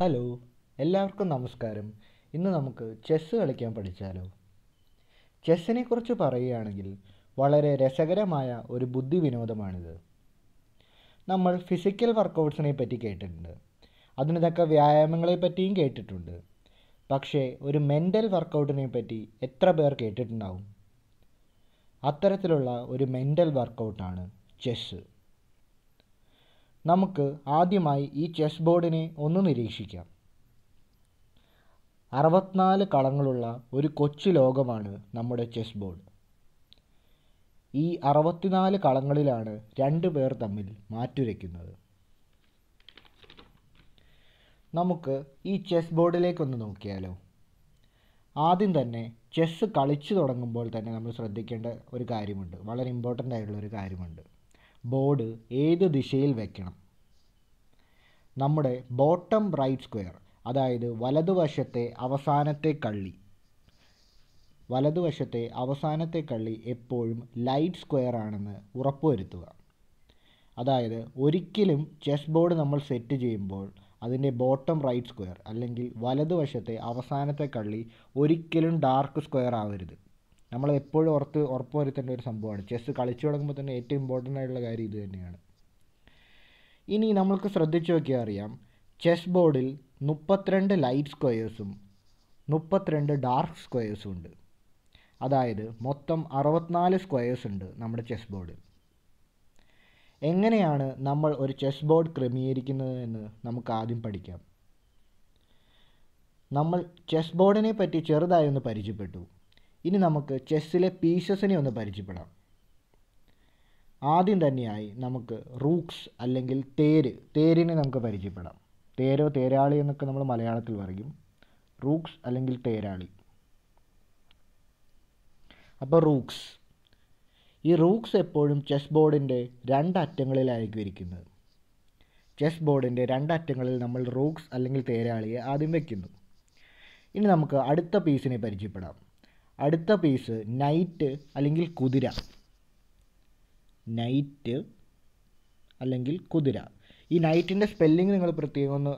hello എല്ലാവർക്കും നമസ്കാരം ഇന്ന് നമുക്ക് ചെസ്സ് കളിക്കാൻ പഠിച്ചാലോ ചെസ്സിനെ കുറിച്ച് പറയുകയാണെങ്കിൽ വളരെ രസകരമായ ഒരു ബുദ്ധി വിനോദമാണിത് നമ്മൾ ഫിസിക്കൽ വർക്കൗട്ട്സിനെ പറ്റി കേട്ടിട്ടുണ്ട് അതിന് തക്ക വ്യായാമങ്ങളെ പറ്റിയും കേട്ടിട്ടുണ്ട് പക്ഷേ ഒരു മെൻ്റൽ വർക്കൗട്ടിനെ പറ്റി എത്ര പേർ കേട്ടിട്ടുണ്ടാവും അത്തരത്തിലുള്ള ഒരു മെൻ്റൽ വർക്കൗട്ടാണ് ചെസ്സ് നമുക്ക് ആദ്യമായി ഈ ചെസ് ബോർഡിനെ ഒന്ന് നിരീക്ഷിക്കാം അറുപത്തിനാല് കളങ്ങളുള്ള ഒരു കൊച്ചു ലോകമാണ് നമ്മുടെ ചെസ് ബോർഡ് ഈ അറുപത്തിനാല് കളങ്ങളിലാണ് രണ്ട് പേർ തമ്മിൽ മാറ്റുരയ്ക്കുന്നത് നമുക്ക് ഈ ചെസ് ബോർഡിലേക്കൊന്ന് നോക്കിയാലോ ആദ്യം തന്നെ ചെസ്സ് കളിച്ചു തുടങ്ങുമ്പോൾ തന്നെ നമ്മൾ ശ്രദ്ധിക്കേണ്ട ഒരു കാര്യമുണ്ട് വളരെ ഇമ്പോർട്ടൻ്റ് ആയിട്ടുള്ള ഒരു കാര്യമുണ്ട് ബോർഡ് ഏത് ദിശയിൽ വയ്ക്കണം നമ്മുടെ ബോട്ടം റൈറ്റ് സ്ക്വയർ അതായത് വലതുവശത്തെ അവസാനത്തെ കള്ളി വലതുവശത്തെ അവസാനത്തെ കള്ളി എപ്പോഴും ലൈറ്റ് സ്ക്വയർ ആണെന്ന് ഉറപ്പുവരുത്തുക അതായത് ഒരിക്കലും ചെസ് ബോർഡ് നമ്മൾ സെറ്റ് ചെയ്യുമ്പോൾ അതിൻ്റെ ബോട്ടം റൈറ്റ് സ്ക്വയർ അല്ലെങ്കിൽ വലതുവശത്തെ അവസാനത്തെ കള്ളി ഒരിക്കലും ഡാർക്ക് സ്ക്വയർ ആവരുത് നമ്മൾ എപ്പോഴും ഓർത്ത് ഉറപ്പ് വരുത്തേണ്ട ഒരു സംഭവമാണ് ചെസ്സ് കളിച്ചു തുടങ്ങുമ്പോൾ തന്നെ ഏറ്റവും ഇമ്പോർട്ടൻ്റ് ആയിട്ടുള്ള കാര്യം ഇത് തന്നെയാണ് ഇനി നമ്മൾക്ക് ശ്രദ്ധിച്ചു നോക്കിയാൽ അറിയാം ചെസ് ബോർഡിൽ മുപ്പത്തിരണ്ട് ലൈറ്റ് സ്ക്വയേഴ്സും മുപ്പത്തിരണ്ട് ഡാർക്ക് സ്ക്വയേഴ്സും ഉണ്ട് അതായത് മൊത്തം അറുപത്തിനാല് സ്ക്വയേഴ്സ് ഉണ്ട് നമ്മുടെ ചെസ് ബോർഡിൽ എങ്ങനെയാണ് നമ്മൾ ഒരു ചെസ് ബോർഡ് ക്രമീകരിക്കുന്നത് എന്ന് നമുക്ക് ആദ്യം പഠിക്കാം നമ്മൾ ചെസ് ബോർഡിനെ പറ്റി ചെറുതായി ഒന്ന് പരിചയപ്പെട്ടു ഇനി നമുക്ക് ചെസ്സിലെ പീസസിനെ ഒന്ന് പരിചയപ്പെടാം ആദ്യം തന്നെയായി നമുക്ക് റൂക്സ് അല്ലെങ്കിൽ തേര് തേരിനെ നമുക്ക് പരിചയപ്പെടാം തേരോ തേരാളി എന്നൊക്കെ നമ്മൾ മലയാളത്തിൽ പറയും റൂക്സ് അല്ലെങ്കിൽ തേരാളി അപ്പോൾ റൂക്സ് ഈ റൂക്സ് എപ്പോഴും ചെസ് ബോർഡിൻ്റെ രണ്ടറ്റങ്ങളിലായിരിക്കും ഇരിക്കുന്നത് ചെസ് ബോർഡിൻ്റെ രണ്ടറ്റങ്ങളിൽ നമ്മൾ റൂക്സ് അല്ലെങ്കിൽ തേരാളിയെ ആദ്യം വയ്ക്കുന്നു ഇനി നമുക്ക് അടുത്ത പീസിനെ പരിചയപ്പെടാം അടുത്ത പീസ് നൈറ്റ് അല്ലെങ്കിൽ കുതിര നൈറ്റ് അല്ലെങ്കിൽ കുതിര ഈ നൈറ്റിൻ്റെ സ്പെല്ലിംഗ് നിങ്ങൾ പ്രത്യേകം ഒന്ന്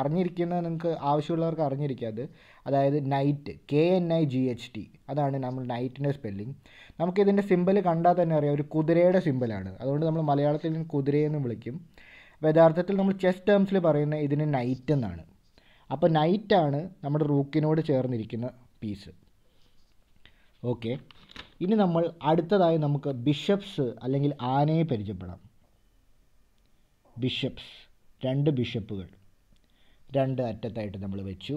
അറിഞ്ഞിരിക്കുന്നത് നിങ്ങൾക്ക് ആവശ്യമുള്ളവർക്ക് അറിഞ്ഞിരിക്കാതെ അതായത് knight K N I G H T അതാണ് നമ്മൾ നൈറ്റിൻ്റെ സ്പെല്ലിംഗ് നമുക്കിതിൻ്റെ സിമ്പിൾ കണ്ടാൽ തന്നെ അറിയാം ഒരു കുതിരയുടെ സിമ്പിളാണ് അതുകൊണ്ട് നമ്മൾ മലയാളത്തിൽ കുതിരയെന്ന് വിളിക്കും അപ്പോൾ യഥാർത്ഥത്തിൽ നമ്മൾ ചെസ് ടേംസിൽ പറയുന്ന ഇതിന് നൈറ്റ് എന്നാണ് അപ്പോൾ നൈറ്റാണ് നമ്മുടെ റൂക്കിനോട് ചേർന്നിരിക്കുന്ന പീസ് ഓക്കെ ഇനി നമ്മൾ അടുത്തതായി നമുക്ക് ബിഷപ്സ് അല്ലെങ്കിൽ ആനയെ പരിചയപ്പെടാം ബിഷപ്സ് രണ്ട് ബിഷപ്പുകൾ രണ്ട് അറ്റത്തായിട്ട് നമ്മൾ വെച്ചു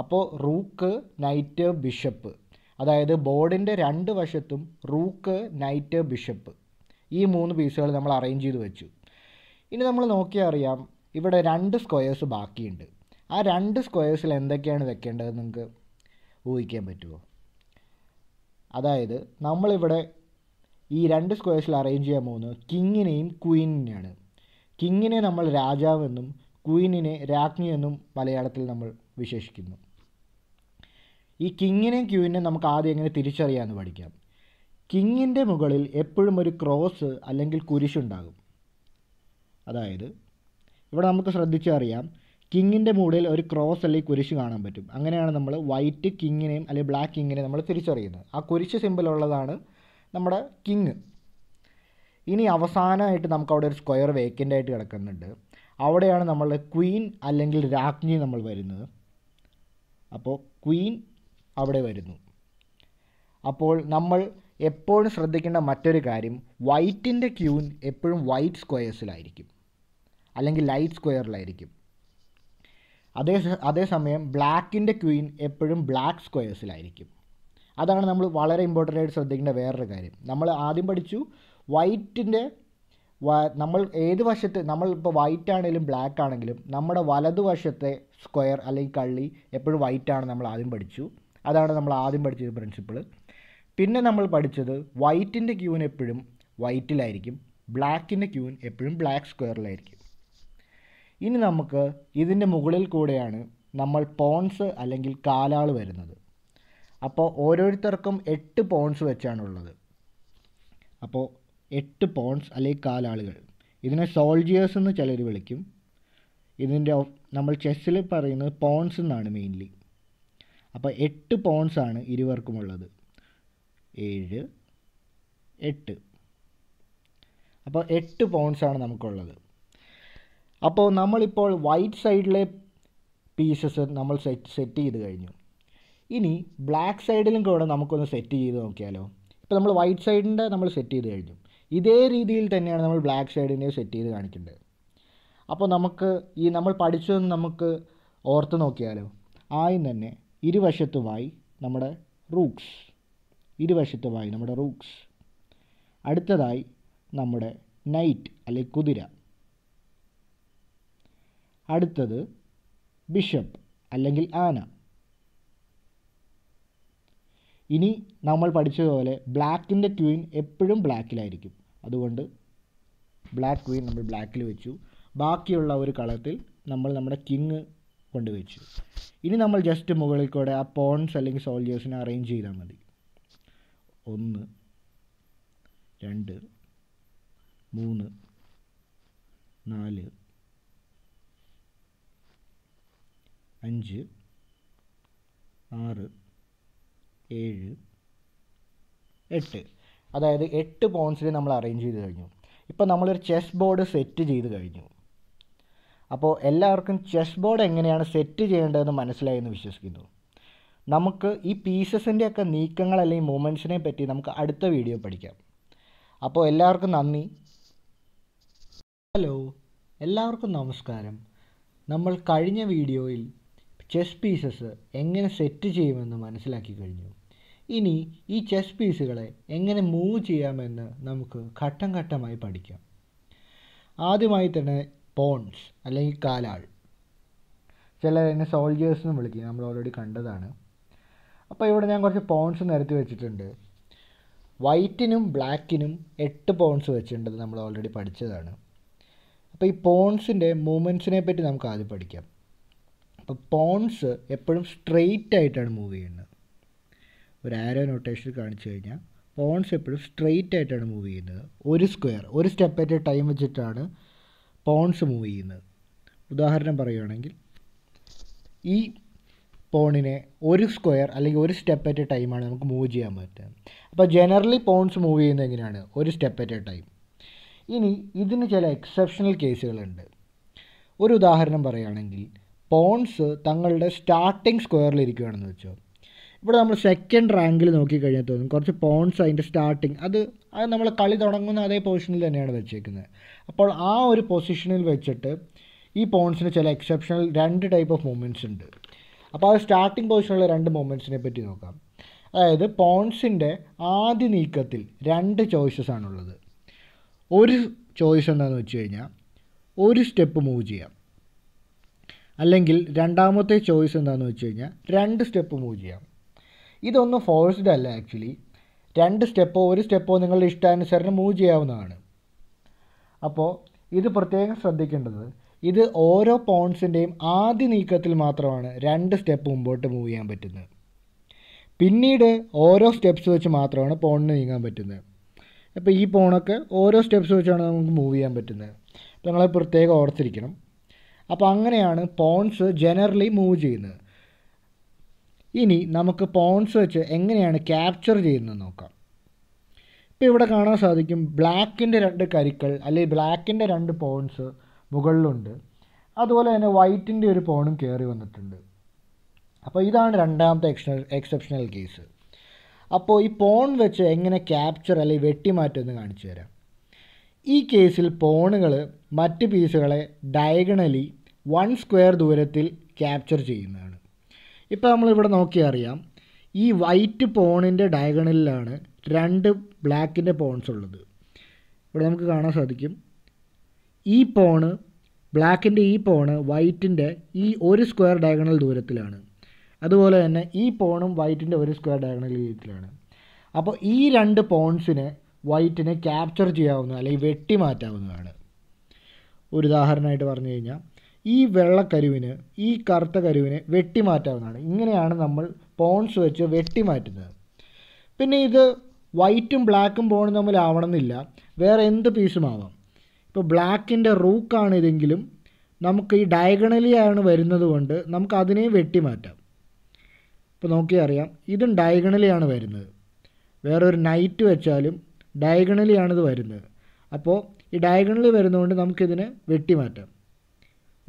അപ്പോൾ റൂക്ക് നൈറ്റ് ബിഷപ്പ് അതായത് ബോർഡിൻ്റെ രണ്ട് വശത്തും റൂക്ക് നൈറ്റ് ബിഷപ്പ് ഈ മൂന്ന് പീസുകൾ നമ്മൾ അറേഞ്ച് ചെയ്ത് വെച്ചു ഇനി നമ്മൾ നോക്കിയാൽ അറിയാം ഇവിടെ രണ്ട് സ്ക്വയേഴ്സ് ബാക്കിയുണ്ട് ആ രണ്ട് സ്ക്വയേഴ്സിൽ എന്തൊക്കെയാണ് വെക്കേണ്ടത് നിങ്ങൾക്ക് ഊഹിക്കാൻ പറ്റുമോ അതായത് നമ്മളിവിടെ ഈ രണ്ട് സ്ക്വയർസിൽ അറേഞ്ച് ചെയ്യാൻ പോകുന്നത് കിങ്ങിനെയും ക്വീനിനെയാണ് കിങ്ങിനെ നമ്മൾ രാജാവെന്നും ക്വീനിനെ രാജ്ഞി എന്നും മലയാളത്തിൽ നമ്മൾ വിശേഷിക്കുന്നു ഈ കിങ്ങിനെയും ക്യൂവിനെയും നമുക്ക് ആദ്യം എങ്ങനെ തിരിച്ചറിയാമെന്ന് പഠിക്കാം കിങ്ങിൻ്റെ മുകളിൽ എപ്പോഴും ഒരു ക്രോസ് അല്ലെങ്കിൽ കുരിശുണ്ടാകും അതായത് ഇവിടെ നമുക്ക് ശ്രദ്ധിച്ചറിയാം കിങ്ങിൻ്റെ മുകളിൽ ഒരു ക്രോസ് അല്ലെങ്കിൽ കുരിശ് കാണാൻ പറ്റും അങ്ങനെയാണ് നമ്മൾ വൈറ്റ് കിങ്ങിനെയും അല്ലെങ്കിൽ ബ്ലാക്ക് കിങ്ങിനെയും നമ്മൾ തിരിച്ചറിയുന്നത് ആ കുരിശ് സിമ്പിളുള്ളതാണ് നമ്മുടെ കിങ് ഇനി അവസാനമായിട്ട് നമുക്ക് അവിടെ ഒരു സ്ക്വയർ വേക്കൻ്റ് ആയിട്ട് കിടക്കുന്നുണ്ട് അവിടെയാണ് നമ്മൾ ക്വീൻ അല്ലെങ്കിൽ രാജ്ഞി നമ്മൾ വരുന്നത് അപ്പോൾ ക്വീൻ അവിടെ വരുന്നു അപ്പോൾ നമ്മൾ എപ്പോഴും ശ്രദ്ധിക്കേണ്ട മറ്റൊരു കാര്യം വൈറ്റിൻ്റെ ക്യൂൻ എപ്പോഴും വൈറ്റ് സ്ക്വയേഴ്സിലായിരിക്കും അല്ലെങ്കിൽ ലൈറ്റ് സ്ക്വയറിലായിരിക്കും അതേ അതേസമയം ബ്ലാക്കിൻ്റെ ക്വീൻ എപ്പോഴും ബ്ലാക്ക് സ്ക്വയേഴ്സിലായിരിക്കും അതാണ് നമ്മൾ വളരെ ഇമ്പോർട്ടൻ്റ് ആയിട്ട് ശ്രദ്ധിക്കേണ്ട വേറൊരു കാര്യം നമ്മൾ ആദ്യം പഠിച്ചു വൈറ്റിൻ്റെ നമ്മൾ ഏത് വശത്ത് നമ്മൾ ഇപ്പോൾ വൈറ്റ് ആണെങ്കിലും ബ്ലാക്ക് ആണെങ്കിലും നമ്മുടെ വലതുവശത്തെ സ്ക്വയർ അല്ലെങ്കിൽ കള്ളി എപ്പോഴും വൈറ്റ് ആണ് നമ്മൾ ആദ്യം പഠിച്ചു അതാണ് നമ്മൾ ആദ്യം പഠിച്ചത് പ്രിൻസിപ്പിൾ പിന്നെ നമ്മൾ പഠിച്ചത് വൈറ്റിൻ്റെ ക്യൂൻ എപ്പോഴും വൈറ്റിലായിരിക്കും ബ്ലാക്കിൻ്റെ ക്യൂൻ എപ്പോഴും ബ്ലാക്ക് സ്ക്വയറിലായിരിക്കും ഇനി നമുക്ക് ഇതിൻ്റെ മുകളിൽ കൂടെയാണ് നമ്മൾ പോൺസ് അല്ലെങ്കിൽ കാലാൾ വരുന്നത് അപ്പോൾ ഓരോരുത്തർക്കും എട്ട് പോൺസ് വെച്ചാണുള്ളത് അപ്പോൾ എട്ട് പോൺസ് അല്ലെങ്കിൽ കാലാളുകൾ ഇതിനെ സോൾജിയേഴ്സ് എന്ന് ചിലർ വിളിക്കും ഇതിൻ്റെ നമ്മൾ ചെസ്സിൽ പറയുന്നത് പോൺസ് എന്നാണ് മെയിൻലി അപ്പോൾ എട്ട് പോൺസ് ആണ് ഇരുവർക്കുമുള്ളത് ഏഴ് എട്ട് അപ്പോൾ എട്ട് പോൺസ് ആണ് നമുക്കുള്ളത് അപ്പോൾ നമ്മളിപ്പോൾ വൈറ്റ് സൈഡിലെ പീസസ് നമ്മൾ സെറ്റ് സെറ്റ് ചെയ്ത് കഴിഞ്ഞു ഇനി ബ്ലാക്ക് സൈഡിലും കൂടെ നമുക്കൊന്ന് സെറ്റ് ചെയ്ത് നോക്കിയാലോ ഇപ്പോൾ നമ്മൾ വൈറ്റ് സൈഡിൻ്റെ നമ്മൾ സെറ്റ് ചെയ്ത് കഴിഞ്ഞു ഇതേ രീതിയിൽ തന്നെയാണ് നമ്മൾ ബ്ലാക്ക് സൈഡിൻ്റെ സെറ്റ് ചെയ്ത് കാണിക്കേണ്ടത് അപ്പോൾ നമുക്ക് ഈ നമ്മൾ പഠിച്ചതെന്ന് നമുക്ക് ഓർത്ത് നോക്കിയാലോ ആദ്യം തന്നെ ഇരുവശത്തുമായി നമ്മുടെ റൂക്സ് ഇരുവശത്തുമായി നമ്മുടെ റൂക്സ് അടുത്തതായി നമ്മുടെ നൈറ്റ് അല്ലെങ്കിൽ കുതിര അടുത്തത് ബിഷപ്പ് അല്ലെങ്കിൽ ആന ഇനി നമ്മൾ പഠിച്ചതുപോലെ ബ്ലാക്കിൻ്റെ ക്വീൻ എപ്പോഴും ബ്ലാക്കിലായിരിക്കും അതുകൊണ്ട് ബ്ലാക്ക് ക്വീൻ നമ്മൾ ബ്ലാക്കിൽ വെച്ചു ബാക്കിയുള്ള ഒരു കളത്തിൽ നമ്മൾ നമ്മുടെ കിങ് കൊണ്ടുവച്ചു ഇനി നമ്മൾ ജസ്റ്റ് മുകളിൽ കൂടെ ആ പോൺസ് അല്ലെങ്കിൽ സോൾജേഴ്സിനെ അറേഞ്ച് ചെയ്താൽ മതി ഒന്ന് രണ്ട് മൂന്ന് നാല് അഞ്ച് ആറ് ഏഴ് എട്ട് അതായത് എട്ട് പോയിൻസിൽ നമ്മൾ അറേഞ്ച് ചെയ്ത് കഴിഞ്ഞു ഇപ്പോൾ നമ്മളൊരു ചെസ് ബോർഡ് സെറ്റ് ചെയ്ത് കഴിഞ്ഞു അപ്പോൾ എല്ലാവർക്കും ചെസ് ബോർഡ് എങ്ങനെയാണ് സെറ്റ് ചെയ്യേണ്ടതെന്ന് മനസ്സിലായെന്ന് വിശ്വസിക്കുന്നു നമുക്ക് ഈ ഒക്കെ നീക്കങ്ങൾ അല്ലെങ്കിൽ മൂമെൻറ്റ്സിനെ പറ്റി നമുക്ക് അടുത്ത വീഡിയോ പഠിക്കാം അപ്പോൾ എല്ലാവർക്കും നന്ദി ഹലോ എല്ലാവർക്കും നമസ്കാരം നമ്മൾ കഴിഞ്ഞ വീഡിയോയിൽ ചെസ് പീസസ് എങ്ങനെ സെറ്റ് ചെയ്യുമെന്ന് മനസ്സിലാക്കി കഴിഞ്ഞു ഇനി ഈ ചെസ് പീസുകളെ എങ്ങനെ മൂവ് ചെയ്യാമെന്ന് നമുക്ക് ഘട്ടം ഘട്ടമായി പഠിക്കാം ആദ്യമായി തന്നെ പോൺസ് അല്ലെങ്കിൽ കാലാൾ ചിലർ എന്നെ സോൾജേഴ്സ് എന്നും വിളിക്കും നമ്മൾ ഓൾറെഡി കണ്ടതാണ് അപ്പോൾ ഇവിടെ ഞാൻ കുറച്ച് പോൺസ് നിരത്തി വെച്ചിട്ടുണ്ട് വൈറ്റിനും ബ്ലാക്കിനും എട്ട് പോൺസ് വെച്ചിട്ടുണ്ട് നമ്മൾ ഓൾറെഡി പഠിച്ചതാണ് അപ്പോൾ ഈ പോൺസിൻ്റെ മൂമെൻറ്റ്സിനെ പറ്റി നമുക്ക് ആദ്യം പഠിക്കാം അപ്പോൾ പോൺസ് എപ്പോഴും സ്ട്രെയിറ്റ് ആയിട്ടാണ് മൂവ് ചെയ്യുന്നത് ഒരു ആരോ നൊട്ടേഷൻ കാണിച്ചു കഴിഞ്ഞാൽ പോൺസ് എപ്പോഴും സ്ട്രെയിറ്റ് ആയിട്ടാണ് മൂവ് ചെയ്യുന്നത് ഒരു സ്ക്വയർ ഒരു സ്റ്റെപ്പ് അറ്റ് എ ടൈം വെച്ചിട്ടാണ് പോൺസ് മൂവ് ചെയ്യുന്നത് ഉദാഹരണം പറയുകയാണെങ്കിൽ ഈ പോണിനെ ഒരു സ്ക്വയർ അല്ലെങ്കിൽ ഒരു സ്റ്റെപ്പ് അറ്റ് എ ടൈമാണ് നമുക്ക് മൂവ് ചെയ്യാൻ പറ്റുന്നത് അപ്പോൾ ജനറലി പോൺസ് മൂവ് ചെയ്യുന്നത് എങ്ങനെയാണ് ഒരു സ്റ്റെപ്പ് അറ്റ് എ ടൈം ഇനി ഇതിന് ചില എക്സെപ്ഷണൽ കേസുകളുണ്ട് ഒരു ഉദാഹരണം പറയുകയാണെങ്കിൽ പോൺസ് തങ്ങളുടെ സ്റ്റാർട്ടിംഗ് സ്ക്വയറിൽ ഇരിക്കുകയാണെന്ന് വെച്ചോ ഇവിടെ നമ്മൾ സെക്കൻഡ് റാങ്കിൽ നോക്കിക്കഴിഞ്ഞാൽ തോന്നും കുറച്ച് പോൺസ് അതിൻ്റെ സ്റ്റാർട്ടിംഗ് അത് അത് നമ്മൾ കളി തുടങ്ങുന്ന അതേ പൊസിഷനിൽ തന്നെയാണ് വെച്ചേക്കുന്നത് അപ്പോൾ ആ ഒരു പൊസിഷനിൽ വെച്ചിട്ട് ഈ പോൺസിന് ചില എക്സെപ്ഷണൽ രണ്ട് ടൈപ്പ് ഓഫ് മൂവ്മെൻറ്റ്സ് ഉണ്ട് അപ്പോൾ ആ സ്റ്റാർട്ടിംഗ് പൊസിഷനുള്ള രണ്ട് മൂവ്മെൻറ്റ്സിനെ പറ്റി നോക്കാം അതായത് പോൺസിൻ്റെ ആദ്യ നീക്കത്തിൽ രണ്ട് ചോയ്സസ് ആണുള്ളത് ഒരു ചോയ്സ് എന്താണെന്ന് വെച്ച് കഴിഞ്ഞാൽ ഒരു സ്റ്റെപ്പ് മൂവ് ചെയ്യാം അല്ലെങ്കിൽ രണ്ടാമത്തെ ചോയ്സ് എന്താണെന്ന് വെച്ച് കഴിഞ്ഞാൽ രണ്ട് സ്റ്റെപ്പ് മൂവ് ചെയ്യാം ഇതൊന്നും ഫോഴ്സ്ഡ് അല്ല ആക്ച്വലി രണ്ട് സ്റ്റെപ്പോ ഒരു സ്റ്റെപ്പോ നിങ്ങളുടെ ഇഷ്ടാനുസരണം മൂവ് ചെയ്യാവുന്നതാണ് അപ്പോൾ ഇത് പ്രത്യേകം ശ്രദ്ധിക്കേണ്ടത് ഇത് ഓരോ പോൺസിൻ്റെയും ആദ്യ നീക്കത്തിൽ മാത്രമാണ് രണ്ട് സ്റ്റെപ്പ് മുമ്പോട്ട് മൂവ് ചെയ്യാൻ പറ്റുന്നത് പിന്നീട് ഓരോ സ്റ്റെപ്സ് വെച്ച് മാത്രമാണ് പോണിന് നീങ്ങാൻ പറ്റുന്നത് അപ്പോൾ ഈ പോണൊക്കെ ഓരോ സ്റ്റെപ്സ് വെച്ചാണ് നമുക്ക് മൂവ് ചെയ്യാൻ പറ്റുന്നത് അപ്പോൾ നിങ്ങളെ പ്രത്യേകം ഓർത്തിരിക്കണം അപ്പോൾ അങ്ങനെയാണ് പോൺസ് ജനറലി മൂവ് ചെയ്യുന്നത് ഇനി നമുക്ക് പോൺസ് വെച്ച് എങ്ങനെയാണ് ക്യാപ്ചർ ചെയ്യുന്നത് നോക്കാം ഇപ്പോൾ ഇവിടെ കാണാൻ സാധിക്കും ബ്ലാക്കിൻ്റെ രണ്ട് കരിക്കൾ അല്ലെങ്കിൽ ബ്ലാക്കിൻ്റെ രണ്ട് പോൺസ് മുകളിലുണ്ട് അതുപോലെ തന്നെ വൈറ്റിൻ്റെ ഒരു പോണും കയറി വന്നിട്ടുണ്ട് അപ്പോൾ ഇതാണ് രണ്ടാമത്തെ എക്സ് എക്സെപ്ഷണൽ കേസ് അപ്പോൾ ഈ പോൺ വെച്ച് എങ്ങനെ ക്യാപ്ചർ അല്ലെങ്കിൽ വെട്ടിമാറ്റം എന്ന് കാണിച്ചു തരാം ഈ കേസിൽ പോണുകൾ മറ്റ് പീസുകളെ ഡയഗണലി വൺ സ്ക്വയർ ദൂരത്തിൽ ക്യാപ്ചർ ചെയ്യുന്നതാണ് ഇപ്പോൾ നമ്മളിവിടെ നോക്കിയാൽ അറിയാം ഈ വൈറ്റ് പോണിൻ്റെ ഡയഗണലിലാണ് രണ്ട് ബ്ലാക്കിൻ്റെ പോൺസ് ഉള്ളത് ഇവിടെ നമുക്ക് കാണാൻ സാധിക്കും ഈ പോണ് ബ്ലാക്കിൻ്റെ ഈ പോണ് വൈറ്റിൻ്റെ ഈ ഒരു സ്ക്വയർ ഡയഗണൽ ദൂരത്തിലാണ് അതുപോലെ തന്നെ ഈ പോണും വൈറ്റിൻ്റെ ഒരു സ്ക്വയർ ഡയഗണൽ ദൂരത്തിലാണ് അപ്പോൾ ഈ രണ്ട് പോൺസിനെ വൈറ്റിനെ ക്യാപ്ചർ ചെയ്യാവുന്ന അല്ലെങ്കിൽ വെട്ടിമാറ്റാവുന്നതാണ് ഒരു ഉദാഹരണമായിട്ട് പറഞ്ഞു കഴിഞ്ഞാൽ ഈ വെള്ളക്കരുവിന് ഈ കറുത്ത കരുവിന് വെട്ടിമാറ്റാവുന്നതാണ് ഇങ്ങനെയാണ് നമ്മൾ പോൺസ് വെച്ച് വെട്ടിമാറ്റുന്നത് പിന്നെ ഇത് വൈറ്റും ബ്ലാക്കും പോണും തമ്മിലാവണമെന്നില്ല വേറെ എന്ത് പീസും ആവാം ഇപ്പോൾ ബ്ലാക്കിൻ്റെ റൂക്കാണ് ഇതെങ്കിലും നമുക്ക് ഈ ആണ് വരുന്നത് കൊണ്ട് നമുക്ക് അതിനെ വെട്ടിമാറ്റാം ഇപ്പോൾ നോക്കിയറിയാം അറിയാം ഇതും ആണ് വരുന്നത് വേറൊരു നൈറ്റ് വെച്ചാലും ഇത് വരുന്നത് അപ്പോൾ ഈ ഡയഗണൽ വരുന്നതുകൊണ്ട് നമുക്കിതിനെ വെട്ടിമാറ്റാം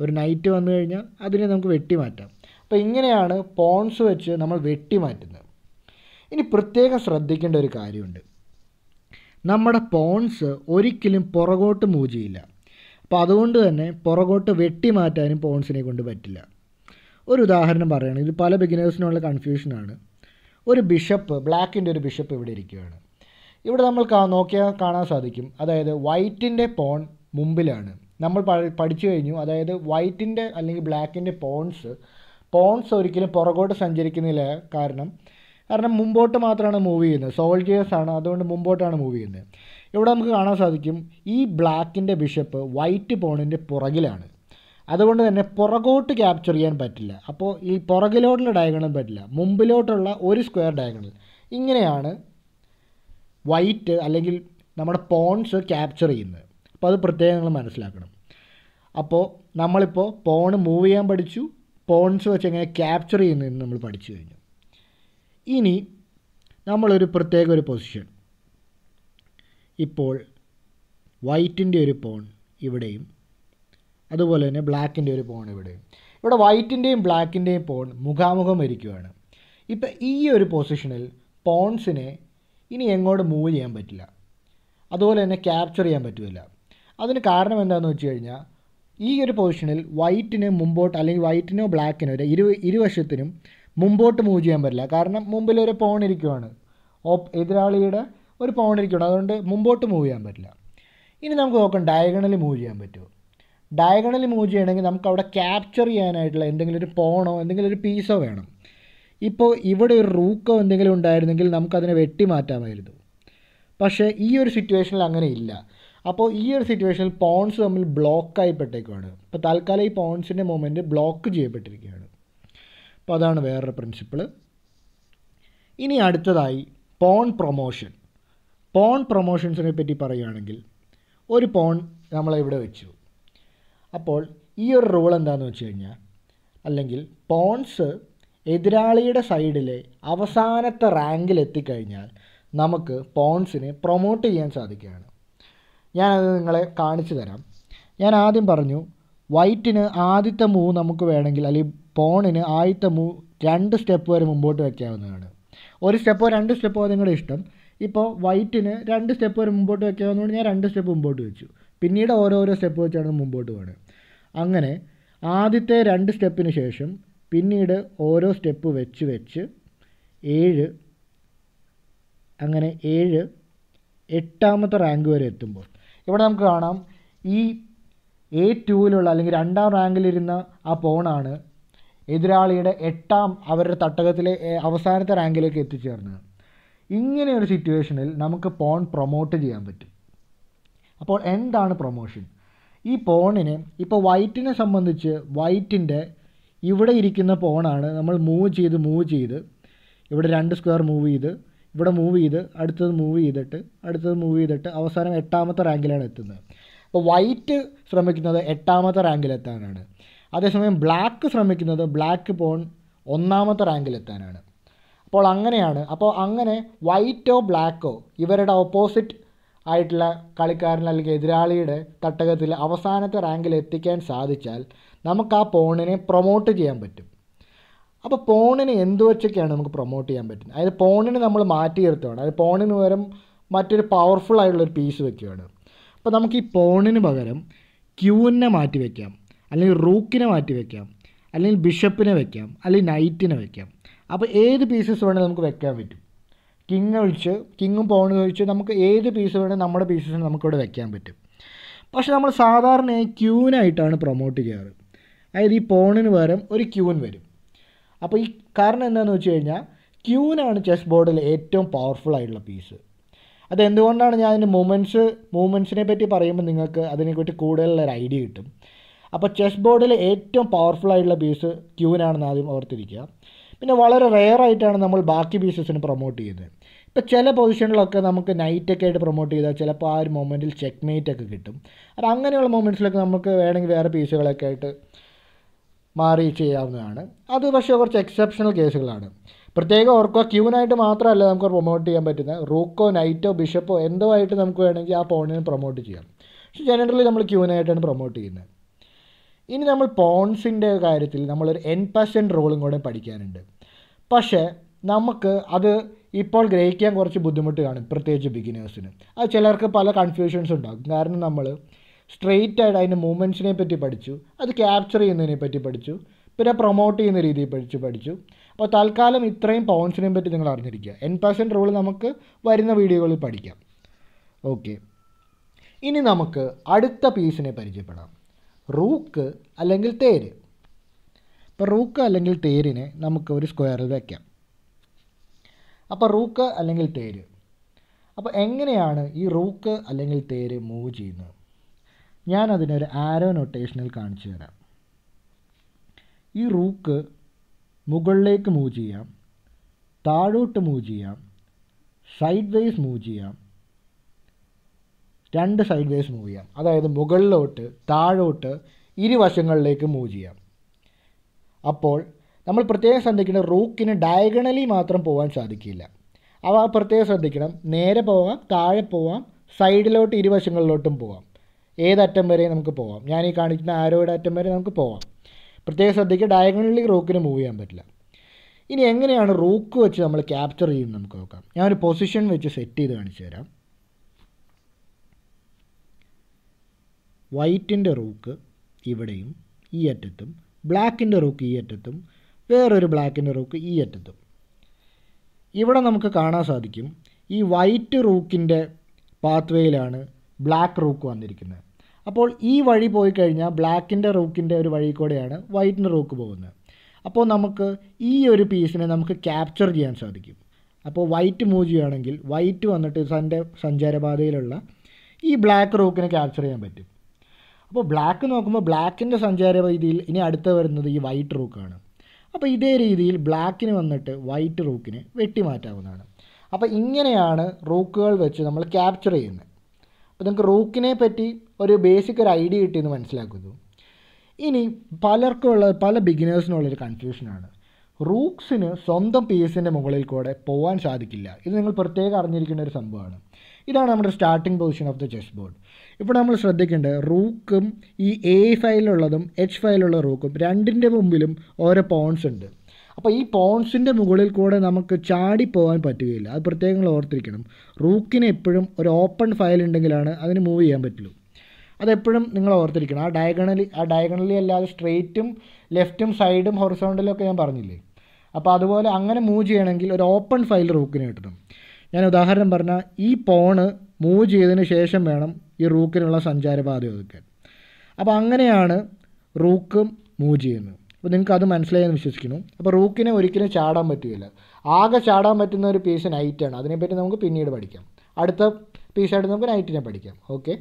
ഒരു നൈറ്റ് വന്നു കഴിഞ്ഞാൽ അതിനെ നമുക്ക് വെട്ടിമാറ്റാം അപ്പോൾ ഇങ്ങനെയാണ് പോൺസ് വെച്ച് നമ്മൾ വെട്ടിമാറ്റുന്നത് ഇനി പ്രത്യേകം ശ്രദ്ധിക്കേണ്ട ഒരു കാര്യമുണ്ട് നമ്മുടെ പോൺസ് ഒരിക്കലും പുറകോട്ട് മൂജിയില്ല അപ്പോൾ അതുകൊണ്ട് തന്നെ പുറകോട്ട് വെട്ടിമാറ്റാനും പോൺസിനെ കൊണ്ട് പറ്റില്ല ഒരു ഉദാഹരണം പറയുകയാണെങ്കിൽ ഇത് പല ബിഗിനേഴ്സിനുള്ള കൺഫ്യൂഷനാണ് ഒരു ബിഷപ്പ് ബ്ലാക്കിൻ്റെ ഒരു ബിഷപ്പ് ഇവിടെ ഇരിക്കുകയാണ് ഇവിടെ നമ്മൾ നോക്കിയാൽ കാണാൻ സാധിക്കും അതായത് വൈറ്റിൻ്റെ പോൺ മുമ്പിലാണ് നമ്മൾ പഠിച്ചു കഴിഞ്ഞു അതായത് വൈറ്റിൻ്റെ അല്ലെങ്കിൽ ബ്ലാക്കിൻ്റെ പോൺസ് പോൺസ് ഒരിക്കലും പുറകോട്ട് സഞ്ചരിക്കുന്നില്ല കാരണം കാരണം മുമ്പോട്ട് മാത്രമാണ് മൂവ് ചെയ്യുന്നത് സോൾജിയേഴ്സ് ആണ് അതുകൊണ്ട് മുമ്പോട്ടാണ് മൂവ് ചെയ്യുന്നത് ഇവിടെ നമുക്ക് കാണാൻ സാധിക്കും ഈ ബ്ലാക്കിൻ്റെ ബിഷപ്പ് വൈറ്റ് പോണിൻ്റെ പുറകിലാണ് അതുകൊണ്ട് തന്നെ പുറകോട്ട് ക്യാപ്ചർ ചെയ്യാൻ പറ്റില്ല അപ്പോൾ ഈ പുറകിലോട്ടുള്ള ഡയഗണൽ പറ്റില്ല മുമ്പിലോട്ടുള്ള ഒരു സ്ക്വയർ ഡയഗണൽ ഇങ്ങനെയാണ് വൈറ്റ് അല്ലെങ്കിൽ നമ്മുടെ പോൺസ് ക്യാപ്ചർ ചെയ്യുന്നത് അപ്പോൾ അത് പ്രത്യേകം നിങ്ങൾ മനസ്സിലാക്കണം അപ്പോൾ നമ്മളിപ്പോൾ പോണ് മൂവ് ചെയ്യാൻ പഠിച്ചു പോൺസ് വെച്ച് എങ്ങനെ ക്യാപ്ചർ ചെയ്യുന്നതെന്ന് നമ്മൾ പഠിച്ചു കഴിഞ്ഞു ഇനി നമ്മളൊരു പ്രത്യേക ഒരു പൊസിഷൻ ഇപ്പോൾ വൈറ്റിൻ്റെ ഒരു പോൺ ഇവിടെയും അതുപോലെ തന്നെ ബ്ലാക്കിൻ്റെ ഒരു പോൺ ഇവിടെയും ഇവിടെ വൈറ്റിൻ്റെയും ബ്ലാക്കിൻ്റെയും പോൺ മുഖാമുഖം ഇരിക്കുകയാണ് ഇപ്പം ഈ ഒരു പൊസിഷനിൽ പോൺസിനെ ഇനി എങ്ങോട്ട് മൂവ് ചെയ്യാൻ പറ്റില്ല അതുപോലെ തന്നെ ക്യാപ്ചർ ചെയ്യാൻ പറ്റില്ല അതിന് കാരണം എന്താണെന്ന് വെച്ച് കഴിഞ്ഞാൽ ഈ ഒരു പൊസിഷനിൽ വൈറ്റിന് മുമ്പോട്ട് അല്ലെങ്കിൽ വൈറ്റിനോ ബ്ലാക്കിനോ ഒരു ഇരു ഇരുവശത്തിനും മുമ്പോട്ട് മൂവ് ചെയ്യാൻ പറ്റില്ല കാരണം മുമ്പിൽ ഒരു പോണിരിക്കുവാണ് ഓപ്പ് എതിരാളിയുടെ ഒരു പോണിരിക്കുകയാണ് അതുകൊണ്ട് മുമ്പോട്ട് മൂവ് ചെയ്യാൻ പറ്റില്ല ഇനി നമുക്ക് നോക്കാം ഡയഗണലി മൂവ് ചെയ്യാൻ പറ്റുമോ ഡയഗണലി മൂവ് ചെയ്യണമെങ്കിൽ നമുക്ക് അവിടെ ക്യാപ്ചർ ചെയ്യാനായിട്ടുള്ള എന്തെങ്കിലും ഒരു പോണോ എന്തെങ്കിലും ഒരു പീസോ വേണം ഇപ്പോൾ ഇവിടെ ഒരു റൂക്കോ എന്തെങ്കിലും ഉണ്ടായിരുന്നെങ്കിൽ നമുക്കതിനെ മാറ്റാമായിരുന്നു പക്ഷേ ഈ ഒരു സിറ്റുവേഷനിൽ അങ്ങനെ ഇല്ല അപ്പോൾ ഈ ഒരു സിറ്റുവേഷനിൽ പോൺസ് തമ്മിൽ ബ്ലോക്ക് ആയിപ്പെട്ടേക്കുവാണ് അപ്പോൾ തൽക്കാലം ഈ പോൺസിൻ്റെ മൊമെൻറ്റ് ബ്ലോക്ക് ചെയ്യപ്പെട്ടിരിക്കുകയാണ് അപ്പോൾ അതാണ് വേറൊരു പ്രിൻസിപ്പിൾ ഇനി അടുത്തതായി പോൺ പ്രൊമോഷൻ പോൺ പ്രൊമോഷൻസിനെ പറ്റി പറയുകയാണെങ്കിൽ ഒരു പോൺ നമ്മളിവിടെ ഇവിടെ വെച്ചു അപ്പോൾ ഈ ഒരു റൂൾ എന്താണെന്ന് വെച്ച് കഴിഞ്ഞാൽ അല്ലെങ്കിൽ പോൺസ് എതിരാളിയുടെ സൈഡിലെ അവസാനത്തെ റാങ്കിൽ എത്തിക്കഴിഞ്ഞാൽ നമുക്ക് പോൺസിനെ പ്രൊമോട്ട് ചെയ്യാൻ സാധിക്കുകയാണ് ഞാനത് നിങ്ങളെ കാണിച്ചു തരാം ഞാൻ ആദ്യം പറഞ്ഞു വൈറ്റിന് ആദ്യത്തെ മൂവ് നമുക്ക് വേണമെങ്കിൽ അല്ലെങ്കിൽ പോണിന് ആദ്യത്തെ മൂവ് രണ്ട് സ്റ്റെപ്പ് വരെ മുമ്പോട്ട് വയ്ക്കാവുന്നതാണ് ഒരു സ്റ്റെപ്പോ രണ്ട് സ്റ്റെപ്പോ നിങ്ങളുടെ ഇഷ്ടം ഇപ്പോൾ വൈറ്റിന് രണ്ട് സ്റ്റെപ്പ് വരെ മുമ്പോട്ട് വയ്ക്കാവുന്നതുകൊണ്ട് ഞാൻ രണ്ട് സ്റ്റെപ്പ് മുമ്പോട്ട് വെച്ചു പിന്നീട് ഓരോരോ സ്റ്റെപ്പ് വെച്ചാണ് മുമ്പോട്ട് പോകുന്നത് അങ്ങനെ ആദ്യത്തെ രണ്ട് സ്റ്റെപ്പിന് ശേഷം പിന്നീട് ഓരോ സ്റ്റെപ്പ് വെച്ച് വെച്ച് ഏഴ് അങ്ങനെ ഏഴ് എട്ടാമത്തെ റാങ്ക് വരെ എത്തുമ്പോൾ ഇവിടെ നമുക്ക് കാണാം ഈ എ ടുവിലുള്ള അല്ലെങ്കിൽ രണ്ടാം റാങ്കിലിരുന്ന ആ പോണാണ് എതിരാളിയുടെ എട്ടാം അവരുടെ തട്ടകത്തിലെ അവസാനത്തെ റാങ്കിലേക്ക് എത്തിച്ചേർന്നത് ഇങ്ങനെ ഒരു സിറ്റുവേഷനിൽ നമുക്ക് പോൺ പ്രൊമോട്ട് ചെയ്യാൻ പറ്റും അപ്പോൾ എന്താണ് പ്രൊമോഷൻ ഈ പോണിനെ ഇപ്പോൾ വൈറ്റിനെ സംബന്ധിച്ച് വൈറ്റിൻ്റെ ഇവിടെ ഇരിക്കുന്ന പോണാണ് നമ്മൾ മൂവ് ചെയ്ത് മൂവ് ചെയ്ത് ഇവിടെ രണ്ട് സ്ക്വയർ മൂവ് ചെയ്ത് ഇവിടെ മൂവ് ചെയ്ത് അടുത്തത് മൂവ് ചെയ്തിട്ട് അടുത്തത് മൂവ് ചെയ്തിട്ട് അവസാനം എട്ടാമത്തെ റാങ്കിലാണ് എത്തുന്നത് അപ്പോൾ വൈറ്റ് ശ്രമിക്കുന്നത് എട്ടാമത്തെ റാങ്കിലെത്താനാണ് അതേസമയം ബ്ലാക്ക് ശ്രമിക്കുന്നത് ബ്ലാക്ക് പോൺ ഒന്നാമത്തെ റാങ്കിലെത്താനാണ് അപ്പോൾ അങ്ങനെയാണ് അപ്പോൾ അങ്ങനെ വൈറ്റോ ബ്ലാക്കോ ഇവരുടെ ഓപ്പോസിറ്റ് ആയിട്ടുള്ള കളിക്കാരൻ അല്ലെങ്കിൽ എതിരാളിയുടെ തട്ടകത്തിൽ അവസാനത്തെ റാങ്കിൽ എത്തിക്കാൻ സാധിച്ചാൽ നമുക്ക് ആ പോണിനെ പ്രൊമോട്ട് ചെയ്യാൻ പറ്റും അപ്പോൾ പോണിന് എന്ത് വെച്ചൊക്കെയാണ് നമുക്ക് പ്രൊമോട്ട് ചെയ്യാൻ പറ്റുന്നത് അതായത് പോണിന് നമ്മൾ മാറ്റി നിർത്തുകയാണ് അതായത് പോണിന് പകരം മറ്റൊരു പവർഫുൾ ആയിട്ടുള്ളൊരു പീസ് വെക്കുകയാണ് അപ്പോൾ നമുക്ക് ഈ പോണിന് പകരം ക്യൂവിനെ മാറ്റി വയ്ക്കാം അല്ലെങ്കിൽ റൂക്കിനെ മാറ്റി വയ്ക്കാം അല്ലെങ്കിൽ ബിഷപ്പിനെ വയ്ക്കാം അല്ലെങ്കിൽ നൈറ്റിനെ വയ്ക്കാം അപ്പോൾ ഏത് പീസസ് വേണമെങ്കിൽ നമുക്ക് വെക്കാൻ പറ്റും കിങ് ഒഴിച്ച് കിങ്ങും പോണും ഒഴിച്ച് നമുക്ക് ഏത് പീസ് വേണമെങ്കിൽ നമ്മുടെ പീസസിന് നമുക്കിവിടെ വെക്കാൻ പറ്റും പക്ഷേ നമ്മൾ സാധാരണയായി ക്യൂവിനായിട്ടാണ് പ്രൊമോട്ട് ചെയ്യാറ് അതായത് ഈ പോണിന് പകരം ഒരു ക്യൂൻ വരും അപ്പോൾ ഈ കാരണം എന്താണെന്ന് വെച്ച് കഴിഞ്ഞാൽ ക്യൂനാണ് ചെസ് ബോർഡിൽ ഏറ്റവും പവർഫുൾ ആയിട്ടുള്ള പീസ് അതെന്തുകൊണ്ടാണ് ഞാൻ അതിൻ്റെ മൂമെൻറ്റ്സ് മൂവ്മെൻറ്റ്സിനെ പറ്റി പറയുമ്പോൾ നിങ്ങൾക്ക് അതിനെക്കുറിച്ച് കൂടുതലുള്ളൊരു ഐഡിയ കിട്ടും അപ്പോൾ ചെസ് ബോർഡിൽ ഏറ്റവും പവർഫുൾ ആയിട്ടുള്ള പീസ് ക്യൂനാണെന്ന് ആദ്യം ഓർത്തിരിക്കുക പിന്നെ വളരെ റെയർ ആയിട്ടാണ് നമ്മൾ ബാക്കി പീസസിന് പ്രൊമോട്ട് ചെയ്യുന്നത് ഇപ്പോൾ ചില പൊസിഷനിലൊക്കെ നമുക്ക് നൈറ്റൊക്കെ ആയിട്ട് പ്രൊമോട്ട് ചെയ്താൽ ചിലപ്പോൾ ആ ഒരു മൊമെൻറ്റിൽ ചെക്ക് മെയ്റ്റൊക്കെ ഒക്കെ കിട്ടും അത് അങ്ങനെയുള്ള മൊമെൻറ്റ്സിലൊക്കെ നമുക്ക് വേണമെങ്കിൽ വേറെ പീസുകളൊക്കെ ആയിട്ട് മാറി ചെയ്യാവുന്നതാണ് അത് പക്ഷേ കുറച്ച് എക്സെപ്ഷണൽ കേസുകളാണ് പ്രത്യേകം ഓർക്കുക ക്യൂനായിട്ട് മാത്രമല്ല നമുക്ക് പ്രൊമോട്ട് ചെയ്യാൻ പറ്റുന്ന റൂക്കോ നൈറ്റോ ബിഷപ്പോ എന്തോ ആയിട്ട് നമുക്ക് വേണമെങ്കിൽ ആ പോണിനെ പ്രൊമോട്ട് ചെയ്യാം പക്ഷേ ജനറലി നമ്മൾ ക്യൂനായിട്ടാണ് പ്രൊമോട്ട് ചെയ്യുന്നത് ഇനി നമ്മൾ പോൺസിൻ്റെ കാര്യത്തിൽ നമ്മളൊരു എൻ പെർസെൻറ്റ് റോളും കൂടെ പഠിക്കാനുണ്ട് പക്ഷേ നമുക്ക് അത് ഇപ്പോൾ ഗ്രഹിക്കാൻ കുറച്ച് ബുദ്ധിമുട്ട് കാണും പ്രത്യേകിച്ച് ബിഗിനേഴ്സിന് അത് ചിലർക്ക് പല കൺഫ്യൂഷൻസ് ഉണ്ടാകും കാരണം നമ്മൾ സ്ട്രെയിറ്റ് ആയിട്ട് അതിൻ്റെ മൂവ്മെൻറ്റ്സിനെ പറ്റി പഠിച്ചു അത് ക്യാപ്ചർ ചെയ്യുന്നതിനെ പറ്റി പഠിച്ചു പിന്നെ പ്രൊമോട്ട് ചെയ്യുന്ന രീതിയെ പഠിച്ച് പഠിച്ചു അപ്പോൾ തൽക്കാലം ഇത്രയും പോയിൻസിനെ പറ്റി നിങ്ങൾ അറിഞ്ഞിരിക്കുക എൻ പെർസെൻറ്റ് റൂൾ നമുക്ക് വരുന്ന വീഡിയോകളിൽ പഠിക്കാം ഓക്കെ ഇനി നമുക്ക് അടുത്ത പീസിനെ പരിചയപ്പെടാം റൂക്ക് അല്ലെങ്കിൽ തേര് ഇപ്പോൾ റൂക്ക് അല്ലെങ്കിൽ തേരിനെ നമുക്ക് ഒരു സ്ക്വയറിൽ വയ്ക്കാം അപ്പോൾ റൂക്ക് അല്ലെങ്കിൽ തേര് അപ്പോൾ എങ്ങനെയാണ് ഈ റൂക്ക് അല്ലെങ്കിൽ തേര് മൂവ് ചെയ്യുന്നത് ഞാൻ അതിനൊരു ആരോ നൊട്ടേഷനിൽ കാണിച്ചു തരാം ഈ റൂക്ക് മുകളിലേക്ക് മൂവ് ചെയ്യാം താഴോട്ട് മൂവ് ചെയ്യാം സൈഡ് വേസ് മൂവ് ചെയ്യാം രണ്ട് സൈഡ് വേസ് മൂവ് ചെയ്യാം അതായത് മുകളിലോട്ട് താഴോട്ട് ഇരുവശങ്ങളിലേക്ക് മൂവ് ചെയ്യാം അപ്പോൾ നമ്മൾ പ്രത്യേകം ശ്രദ്ധിക്കേണ്ട റൂക്കിന് ഡയഗണലി മാത്രം പോകാൻ സാധിക്കില്ല അപ്പോൾ പ്രത്യേകം ശ്രദ്ധിക്കണം നേരെ പോവാം താഴെ പോവാം സൈഡിലോട്ട് ഇരുവശങ്ങളിലോട്ടും പോകാം ഏതറ്റം വരെ നമുക്ക് പോവാം ഞാൻ ഈ കാണിക്കുന്ന ആരോയുടെ അറ്റം വരെ നമുക്ക് പോവാം പ്രത്യേകം ശ്രദ്ധിക്കുക ഡയഗണലി റൂക്കിന് മൂവ് ചെയ്യാൻ പറ്റില്ല ഇനി എങ്ങനെയാണ് റൂക്ക് വെച്ച് നമ്മൾ ക്യാപ്ചർ ചെയ്യുന്നത് നമുക്ക് നോക്കാം ഞാൻ ഒരു പൊസിഷൻ വെച്ച് സെറ്റ് ചെയ്ത് കാണിച്ചു തരാം വൈറ്റിൻ്റെ റൂക്ക് ഇവിടെയും ഈ അറ്റത്തും ബ്ലാക്കിൻ്റെ റൂക്ക് ഈ അറ്റത്തും വേറൊരു ബ്ലാക്കിൻ്റെ റൂക്ക് ഈ അറ്റത്തും ഇവിടെ നമുക്ക് കാണാൻ സാധിക്കും ഈ വൈറ്റ് റൂക്കിൻ്റെ പാത്വേയിലാണ് ബ്ലാക്ക് റൂക്ക് വന്നിരിക്കുന്നത് അപ്പോൾ ഈ വഴി പോയി കഴിഞ്ഞാൽ ബ്ലാക്കിൻ്റെ റൂക്കിൻ്റെ ഒരു വഴി കൂടെയാണ് വൈറ്റിൻ്റെ റൂക്ക് പോകുന്നത് അപ്പോൾ നമുക്ക് ഈ ഒരു പീസിനെ നമുക്ക് ക്യാപ്ചർ ചെയ്യാൻ സാധിക്കും അപ്പോൾ വൈറ്റ് മൂവ് ചെയ്യുകയാണെങ്കിൽ വൈറ്റ് വന്നിട്ട് സൻ്റെ സഞ്ചാരപാതയിലുള്ള ഈ ബ്ലാക്ക് റൂക്കിനെ ക്യാപ്ചർ ചെയ്യാൻ പറ്റും അപ്പോൾ ബ്ലാക്ക് നോക്കുമ്പോൾ ബ്ലാക്കിൻ്റെ രീതിയിൽ ഇനി അടുത്ത് വരുന്നത് ഈ വൈറ്റ് റൂക്കാണ് അപ്പോൾ ഇതേ രീതിയിൽ ബ്ലാക്കിന് വന്നിട്ട് വൈറ്റ് റൂക്കിനെ വെട്ടിമാറ്റാവുന്നതാണ് അപ്പോൾ ഇങ്ങനെയാണ് റൂക്കുകൾ വെച്ച് നമ്മൾ ക്യാപ്ചർ ചെയ്യുന്നത് അപ്പോൾ നിങ്ങൾക്ക് റൂക്കിനെ പറ്റി ഒരു ബേസിക് ഒരു ഐഡിയ കിട്ടിയെന്ന് മനസ്സിലാക്കുന്നു ഇനി പലർക്കുള്ള പല ബിഗിനേഴ്സിനുള്ളൊരു കൺഫ്യൂഷനാണ് റൂക്സിന് സ്വന്തം പി എസിൻ്റെ മുകളിൽ കൂടെ പോകാൻ സാധിക്കില്ല ഇത് നിങ്ങൾ പ്രത്യേകം അറിഞ്ഞിരിക്കേണ്ട ഒരു സംഭവമാണ് ഇതാണ് നമ്മുടെ starting position of the chess board ഇപ്പോൾ നമ്മൾ ശ്രദ്ധിക്കേണ്ടത് റൂക്കും ഈ എ ഫയലുള്ളതും എച്ച് ഫയലുള്ള റൂക്കും രണ്ടിൻ്റെ മുമ്പിലും ഓരോ പോൺസ് ഉണ്ട് അപ്പോൾ ഈ പോൺസിൻ്റെ മുകളിൽ കൂടെ നമുക്ക് ചാടി പോകാൻ പറ്റുകയില്ല അത് പ്രത്യേകങ്ങൾ ഓർത്തിരിക്കണം റൂക്കിന് എപ്പോഴും ഒരു ഓപ്പൺ ഫയൽ ഉണ്ടെങ്കിലാണ് അതിന് മൂവ് ചെയ്യാൻ പറ്റുള്ളൂ അതെപ്പോഴും നിങ്ങൾ ഓർത്തിരിക്കണം ആ ഡയഗണലി ആ ഡയഗണലി അല്ലാതെ സ്ട്രെയിറ്റും ലെഫ്റ്റും സൈഡും ഹൊറിസോണ്ടലും ഒക്കെ ഞാൻ പറഞ്ഞില്ലേ അപ്പോൾ അതുപോലെ അങ്ങനെ മൂവ് ചെയ്യണമെങ്കിൽ ഒരു ഓപ്പൺ ഫയൽ റൂക്കിന് കിട്ടണം ഞാൻ ഉദാഹരണം പറഞ്ഞാൽ ഈ പോണ് മൂവ് ചെയ്തതിന് ശേഷം വേണം ഈ റൂക്കിനുള്ള സഞ്ചാരപാത ഒതുക്കാൻ അപ്പോൾ അങ്ങനെയാണ് റൂക്കും മൂവ് ചെയ്യുന്നത് അപ്പോൾ നിങ്ങൾക്ക് അത് മനസ്സിലായെന്ന് വിശ്വസിക്കുന്നു അപ്പോൾ റൂക്കിനെ ഒരിക്കലും ചാടാൻ പറ്റുകയില്ല ആകെ ചാടാൻ പറ്റുന്ന ഒരു പീസ് നൈറ്റാണ് അതിനെപ്പറ്റി നമുക്ക് പിന്നീട് പഠിക്കാം അടുത്ത പീസായിട്ട് നമുക്ക് നൈറ്റിനെ പഠിക്കാം ഓക്കെ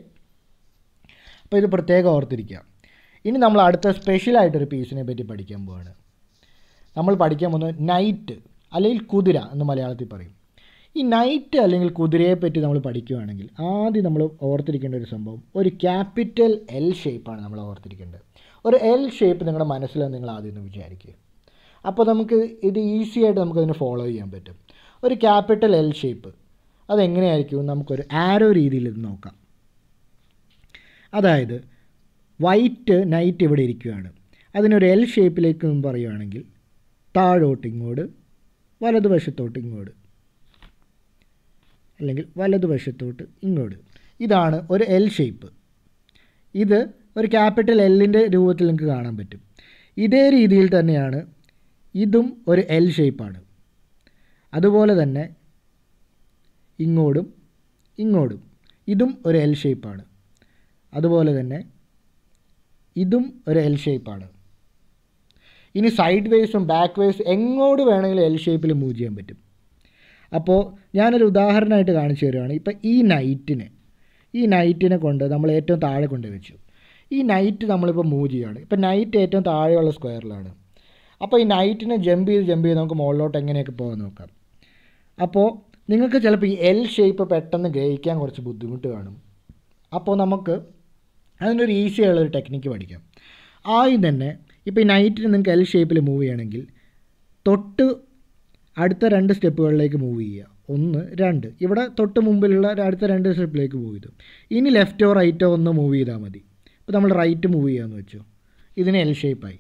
അപ്പോൾ ഇത് പ്രത്യേകം ഓർത്തിരിക്കാം ഇനി നമ്മൾ അടുത്ത സ്പെഷ്യലായിട്ടൊരു പീസിനെ പറ്റി പഠിക്കാൻ പോവാണ് നമ്മൾ പഠിക്കാൻ പോകുന്നത് നൈറ്റ് അല്ലെങ്കിൽ കുതിര എന്ന് മലയാളത്തിൽ പറയും ഈ നൈറ്റ് അല്ലെങ്കിൽ കുതിരയെ പറ്റി നമ്മൾ പഠിക്കുകയാണെങ്കിൽ ആദ്യം നമ്മൾ ഓർത്തിരിക്കേണ്ട ഒരു സംഭവം ഒരു ക്യാപിറ്റൽ എൽ ഷേപ്പാണ് നമ്മൾ ഓർത്തിരിക്കേണ്ടത് ഒരു എൽ ഷേപ്പ് നിങ്ങളുടെ മനസ്സിലാണ് നിങ്ങൾ ആദ്യം ഒന്ന് വിചാരിക്കുക അപ്പോൾ നമുക്ക് ഇത് ഈസി ആയിട്ട് നമുക്കതിനെ ഫോളോ ചെയ്യാൻ പറ്റും ഒരു ക്യാപിറ്റൽ എൽ ഷേപ്പ് അതെങ്ങനെയായിരിക്കും നമുക്കൊരു ആരോ രീതിയിൽ ഇത് നോക്കാം അതായത് വൈറ്റ് നൈറ്റ് ഇവിടെ ഇരിക്കുകയാണ് അതിനൊരു എൽ ഷേപ്പിലേക്ക് പറയുകയാണെങ്കിൽ താഴോട്ട് ഇങ്ങോട്ട് വലതുവശത്തോട്ട് ഇങ്ങോട്ട് അല്ലെങ്കിൽ വലതുവശത്തോട്ട് ഇങ്ങോട്ട് ഇതാണ് ഒരു എൽ ഷേപ്പ് ഇത് ഒരു ക്യാപിറ്റൽ എല്ലിൻ്റെ രൂപത്തിൽ നിങ്ങൾക്ക് കാണാൻ പറ്റും ഇതേ രീതിയിൽ തന്നെയാണ് ഇതും ഒരു എൽ ഷേപ്പാണ് അതുപോലെ തന്നെ ഇങ്ങോട്ടും ഇങ്ങോട്ടും ഇതും ഒരു എൽ ഷേപ്പാണ് അതുപോലെ തന്നെ ഇതും ഒരു എൽ ഷേപ്പാണ് ഇനി സൈഡ് വേസും ബാക്ക് വേസും എങ്ങോട്ട് വേണമെങ്കിലും എൽ ഷേപ്പിൽ മൂവ് ചെയ്യാൻ പറ്റും അപ്പോൾ ഞാനൊരു ഉദാഹരണമായിട്ട് കാണിച്ചു തരുവാണ് ഇപ്പം ഈ നൈറ്റിന് ഈ നൈറ്റിനെ കൊണ്ട് നമ്മൾ ഏറ്റവും താഴെ കൊണ്ട് വെച്ചു ഈ നൈറ്റ് നമ്മളിപ്പോൾ മൂവ് ചെയ്യുകയാണ് ഇപ്പം നൈറ്റ് ഏറ്റവും താഴെയുള്ള സ്ക്വയറിലാണ് അപ്പോൾ ഈ നൈറ്റിനെ ജമ്പ് ചെയ്ത് ജമ്പ് ചെയ്ത് നമുക്ക് മുകളിലോട്ട് എങ്ങനെയൊക്കെ പോകാൻ നോക്കാം അപ്പോൾ നിങ്ങൾക്ക് ചിലപ്പോൾ ഈ എൽ ഷേപ്പ് പെട്ടെന്ന് ഗ്രഹിക്കാൻ കുറച്ച് ബുദ്ധിമുട്ട് കാണും അപ്പോൾ നമുക്ക് അതിനൊരു ഈസി ആയുള്ളൊരു ടെക്നിക്ക് പഠിക്കാം ആദ്യം തന്നെ ഇപ്പോൾ ഈ നൈറ്റിന് നിങ്ങൾക്ക് എൽ ഷേപ്പിൽ മൂവ് ചെയ്യണമെങ്കിൽ തൊട്ട് അടുത്ത രണ്ട് സ്റ്റെപ്പുകളിലേക്ക് മൂവ് ചെയ്യുക ഒന്ന് രണ്ട് ഇവിടെ തൊട്ട് മുമ്പിലുള്ള അടുത്ത രണ്ട് സ്റ്റെപ്പിലേക്ക് മൂവ് ചെയ്തു ഇനി ലെഫ്റ്റോ റൈറ്റോ ഒന്ന് മൂവ് ചെയ്താൽ മതി ഇപ്പോൾ നമ്മൾ റൈറ്റ് മൂവ് ചെയ്യാമെന്ന് വെച്ചു ഇതിന് എൽ ഷേപ്പായി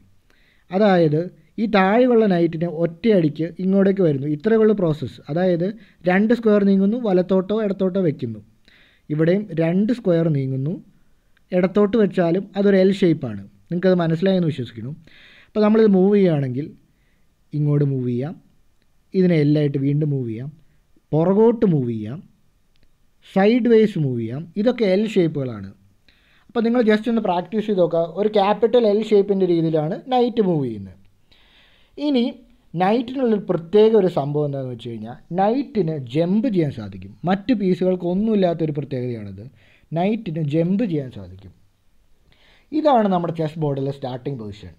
അതായത് ഈ താഴെയുള്ള നൈറ്റിനെ ഒറ്റയടിക്ക് ഇങ്ങോട്ടേക്ക് വരുന്നു ഇത്രയുള്ള പ്രോസസ്സ് അതായത് രണ്ട് സ്ക്വയർ നീങ്ങുന്നു വലത്തോട്ടോ ഇടത്തോട്ടോ വയ്ക്കുന്നു ഇവിടെയും രണ്ട് സ്ക്വയർ നീങ്ങുന്നു ഇടത്തോട്ട് വെച്ചാലും അതൊരു എൽ ഷേപ്പാണ് നിങ്ങൾക്കത് മനസ്സിലായെന്ന് വിശ്വസിക്കുന്നു അപ്പോൾ നമ്മളിത് മൂവ് ചെയ്യുകയാണെങ്കിൽ ഇങ്ങോട്ട് മൂവ് ചെയ്യാം ഇതിനെ എല്ലായിട്ട് വീണ്ടും മൂവ് ചെയ്യാം പുറകോട്ട് മൂവ് ചെയ്യാം സൈഡ് വേസ് മൂവ് ചെയ്യാം ഇതൊക്കെ എൽ ഷേപ്പുകളാണ് അപ്പോൾ നിങ്ങൾ ജസ്റ്റ് ഒന്ന് പ്രാക്ടീസ് ചെയ്ത് നോക്കുക ഒരു ക്യാപിറ്റൽ എൽ ഷേപ്പിൻ്റെ രീതിയിലാണ് നൈറ്റ് മൂവ് ചെയ്യുന്നത് ഇനി നൈറ്റിനുള്ള പ്രത്യേക ഒരു സംഭവം എന്താണെന്ന് വെച്ച് കഴിഞ്ഞാൽ നൈറ്റിന് ജമ്പ് ചെയ്യാൻ സാധിക്കും മറ്റ് പീസുകൾക്ക് ഒന്നുമില്ലാത്തൊരു പ്രത്യേകതയാണിത് നൈറ്റിന് ജമ്പ് ചെയ്യാൻ സാധിക്കും ഇതാണ് നമ്മുടെ ചെസ് ബോർഡിലെ സ്റ്റാർട്ടിംഗ് പൊസിഷൻ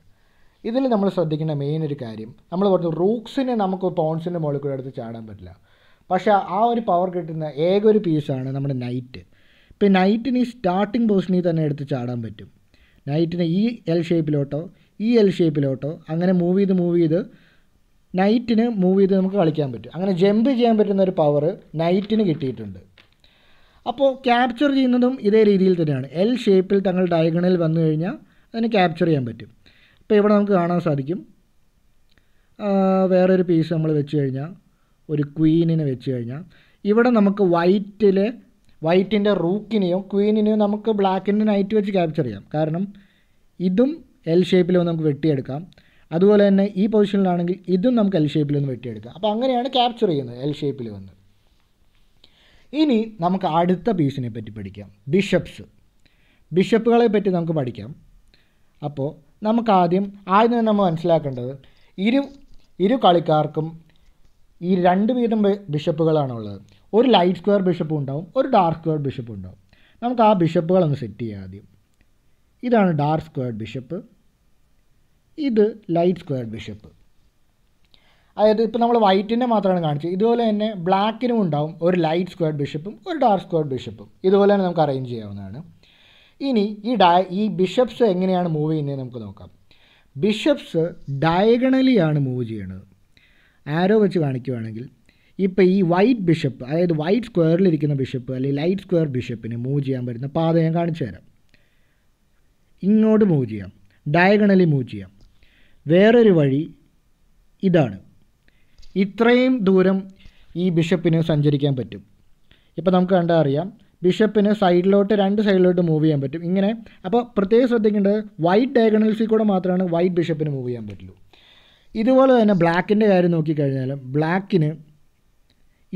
ഇതിൽ നമ്മൾ ശ്രദ്ധിക്കേണ്ട മെയിൻ ഒരു കാര്യം നമ്മൾ പറഞ്ഞു റൂക്സിനെ നമുക്ക് പോൺസിൻ്റെ മുകളിൽ കൂടെ എടുത്ത് ചാടാൻ പറ്റില്ല പക്ഷേ ആ ഒരു പവർ കിട്ടുന്ന ഏക ഒരു പീസാണ് നമ്മുടെ നൈറ്റ് ഇപ്പം നൈറ്റിന് ഈ സ്റ്റാർട്ടിംഗ് പൊസിഷനിൽ തന്നെ എടുത്ത് ചാടാൻ പറ്റും നൈറ്റിനെ ഈ എൽ ഷേപ്പിലോട്ടോ ഈ എൽ ഷേപ്പിലോട്ടോ അങ്ങനെ മൂവ് ചെയ്ത് മൂവ് ചെയ്ത് നൈറ്റിന് മൂവ് ചെയ്ത് നമുക്ക് കളിക്കാൻ പറ്റും അങ്ങനെ ജമ്പ് ചെയ്യാൻ പറ്റുന്ന ഒരു പവർ നൈറ്റിന് കിട്ടിയിട്ടുണ്ട് അപ്പോൾ ക്യാപ്ചർ ചെയ്യുന്നതും ഇതേ രീതിയിൽ തന്നെയാണ് എൽ ഷേപ്പിൽ തങ്ങൾ ഡയഗണൽ വന്നു കഴിഞ്ഞാൽ അതിനെ ക്യാപ്ചർ ചെയ്യാൻ പറ്റും ഇപ്പോൾ ഇവിടെ നമുക്ക് കാണാൻ സാധിക്കും വേറൊരു പീസ് നമ്മൾ വെച്ച് കഴിഞ്ഞാൽ ഒരു ക്വീനിനെ വെച്ച് കഴിഞ്ഞാൽ ഇവിടെ നമുക്ക് വൈറ്റിലെ വൈറ്റിൻ്റെ റൂക്കിനെയോ ക്വീനിനെയോ നമുക്ക് ബ്ലാക്കിൻ്റെ നൈറ്റ് വെച്ച് ക്യാപ്ചർ ചെയ്യാം കാരണം ഇതും എൽ ഷേപ്പിൽ ഒന്ന് നമുക്ക് വെട്ടിയെടുക്കാം അതുപോലെ തന്നെ ഈ പൊസിഷനിലാണെങ്കിൽ ഇതും നമുക്ക് എൽ ഷേപ്പിൽ ഒന്ന് വെട്ടിയെടുക്കാം അപ്പോൾ അങ്ങനെയാണ് ക്യാപ്ചർ ചെയ്യുന്നത് എൽ ഷേപ്പിൽ വന്ന് ഇനി നമുക്ക് അടുത്ത പീസിനെ പറ്റി പഠിക്കാം ബിഷപ്സ് ബിഷപ്പുകളെ പറ്റി നമുക്ക് പഠിക്കാം അപ്പോൾ നമുക്ക് ആദ്യം ആദ്യം തന്നെ നമ്മൾ മനസ്സിലാക്കേണ്ടത് ഇരു ഇരു കളിക്കാർക്കും ഈ രണ്ട് വീതം ബിഷപ്പുകളാണുള്ളത് ഒരു ലൈറ്റ് സ്ക്വയർ ബിഷപ്പും ഉണ്ടാവും ഒരു ഡാർക്ക് സ്ക്വയർ ബിഷപ്പും ഉണ്ടാവും നമുക്ക് ആ ബിഷപ്പുകളൊന്ന് സെറ്റ് ചെയ്യാം ആദ്യം ഇതാണ് ഡാർക്ക് സ്ക്വയർ ബിഷപ്പ് ഇത് ലൈറ്റ് സ്ക്വയർ ബിഷപ്പ് അതായത് ഇപ്പോൾ നമ്മൾ വൈറ്റിനെ മാത്രമാണ് കാണിച്ചത് ഇതുപോലെ തന്നെ ബ്ലാക്കിനും ഉണ്ടാവും ഒരു ലൈറ്റ് സ്ക്വയർ ബിഷപ്പും ഒരു ഡാർക്ക് സ്ക്വയർ ബിഷപ്പും ഇതുപോലെ തന്നെ നമുക്ക് അറേഞ്ച് ചെയ്യാവുന്നതാണ് ഇനി ഈ ഡയ ഈ ബിഷപ്സ് എങ്ങനെയാണ് മൂവ് ചെയ്യുന്നത് നമുക്ക് നോക്കാം ബിഷപ്സ് ഡയഗണലിയാണ് മൂവ് ചെയ്യണത് ആരോ വെച്ച് കാണിക്കുവാണെങ്കിൽ ഇപ്പോൾ ഈ വൈറ്റ് ബിഷപ്പ് അതായത് വൈറ്റ് സ്ക്വയറിലിരിക്കുന്ന ബിഷപ്പ് അല്ലെങ്കിൽ ലൈറ്റ് സ്ക്വയർ ബിഷപ്പിന് മൂവ് ചെയ്യാൻ പറ്റുന്ന പാത ഞാൻ കാണിച്ചു തരാം ഇങ്ങോട്ട് മൂവ് ചെയ്യാം ഡയഗണലി മൂവ് ചെയ്യാം വേറൊരു വഴി ഇതാണ് ഇത്രയും ദൂരം ഈ ബിഷപ്പിന് സഞ്ചരിക്കാൻ പറ്റും ഇപ്പം നമുക്ക് കണ്ടാൽ അറിയാം ബിഷപ്പിന് സൈഡിലോട്ട് രണ്ട് സൈഡിലോട്ട് മൂവ് ചെയ്യാൻ പറ്റും ഇങ്ങനെ അപ്പോൾ പ്രത്യേകം ശ്രദ്ധിക്കേണ്ടത് വൈറ്റ് ഡയഗണൽസിൽ കൂടെ മാത്രമാണ് വൈറ്റ് ബിഷപ്പിന് മൂവ് ചെയ്യാൻ പറ്റുള്ളൂ ഇതുപോലെ തന്നെ ബ്ലാക്കിൻ്റെ കാര്യം നോക്കിക്കഴിഞ്ഞാൽ ബ്ലാക്കിന്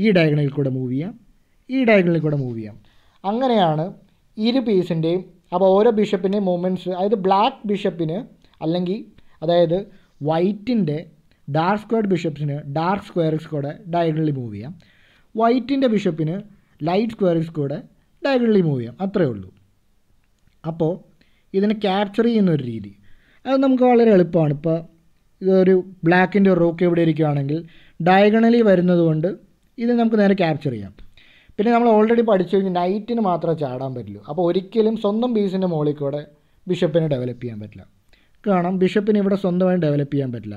ഈ ഡയഗണലിൽ കൂടെ മൂവ് ചെയ്യാം ഈ ഡയഗണലിൽ കൂടെ മൂവ് ചെയ്യാം അങ്ങനെയാണ് ഇരു പീസിൻ്റെയും അപ്പോൾ ഓരോ ബിഷപ്പിൻ്റെയും മൂവ്മെൻറ്റ്സ് അതായത് ബ്ലാക്ക് ബിഷപ്പിന് അല്ലെങ്കിൽ അതായത് വൈറ്റിൻ്റെ ഡാർക്ക് സ്ക്വയർഡ് ബിഷപ്പിന് ഡാർക്ക് സ്ക്വയർ എക്സ് കൂടെ ഡയഗണലി മൂവ് ചെയ്യാം വൈറ്റിൻ്റെ ബിഷപ്പിന് ലൈറ്റ് സ്ക്വയർ എക്സ് കൂടെ ഡയഗണലി മൂവ് ചെയ്യാം അത്രേ ഉള്ളൂ അപ്പോൾ ഇതിനെ ക്യാപ്ചർ ചെയ്യുന്നൊരു രീതി അത് നമുക്ക് വളരെ എളുപ്പമാണ് ഇപ്പോൾ ഇതൊരു ബ്ലാക്കിൻ്റെ റോക്ക് എവിടെ ഇരിക്കുകയാണെങ്കിൽ ഡയഗണലി വരുന്നത് കൊണ്ട് ഇത് നമുക്ക് നേരെ ക്യാപ്ചർ ചെയ്യാം പിന്നെ നമ്മൾ ഓൾറെഡി പഠിച്ചു കഴിഞ്ഞാൽ നൈറ്റിന് മാത്രമേ ചാടാൻ പറ്റുള്ളൂ അപ്പോൾ ഒരിക്കലും സ്വന്തം ബീസിൻ്റെ മുകളിൽ കൂടെ ബിഷപ്പിനെ ഡെവലപ്പ് ചെയ്യാൻ പറ്റില്ല കാരണം ബിഷപ്പിന് ഇവിടെ സ്വന്തമായി ഡെവലപ്പ് ചെയ്യാൻ പറ്റില്ല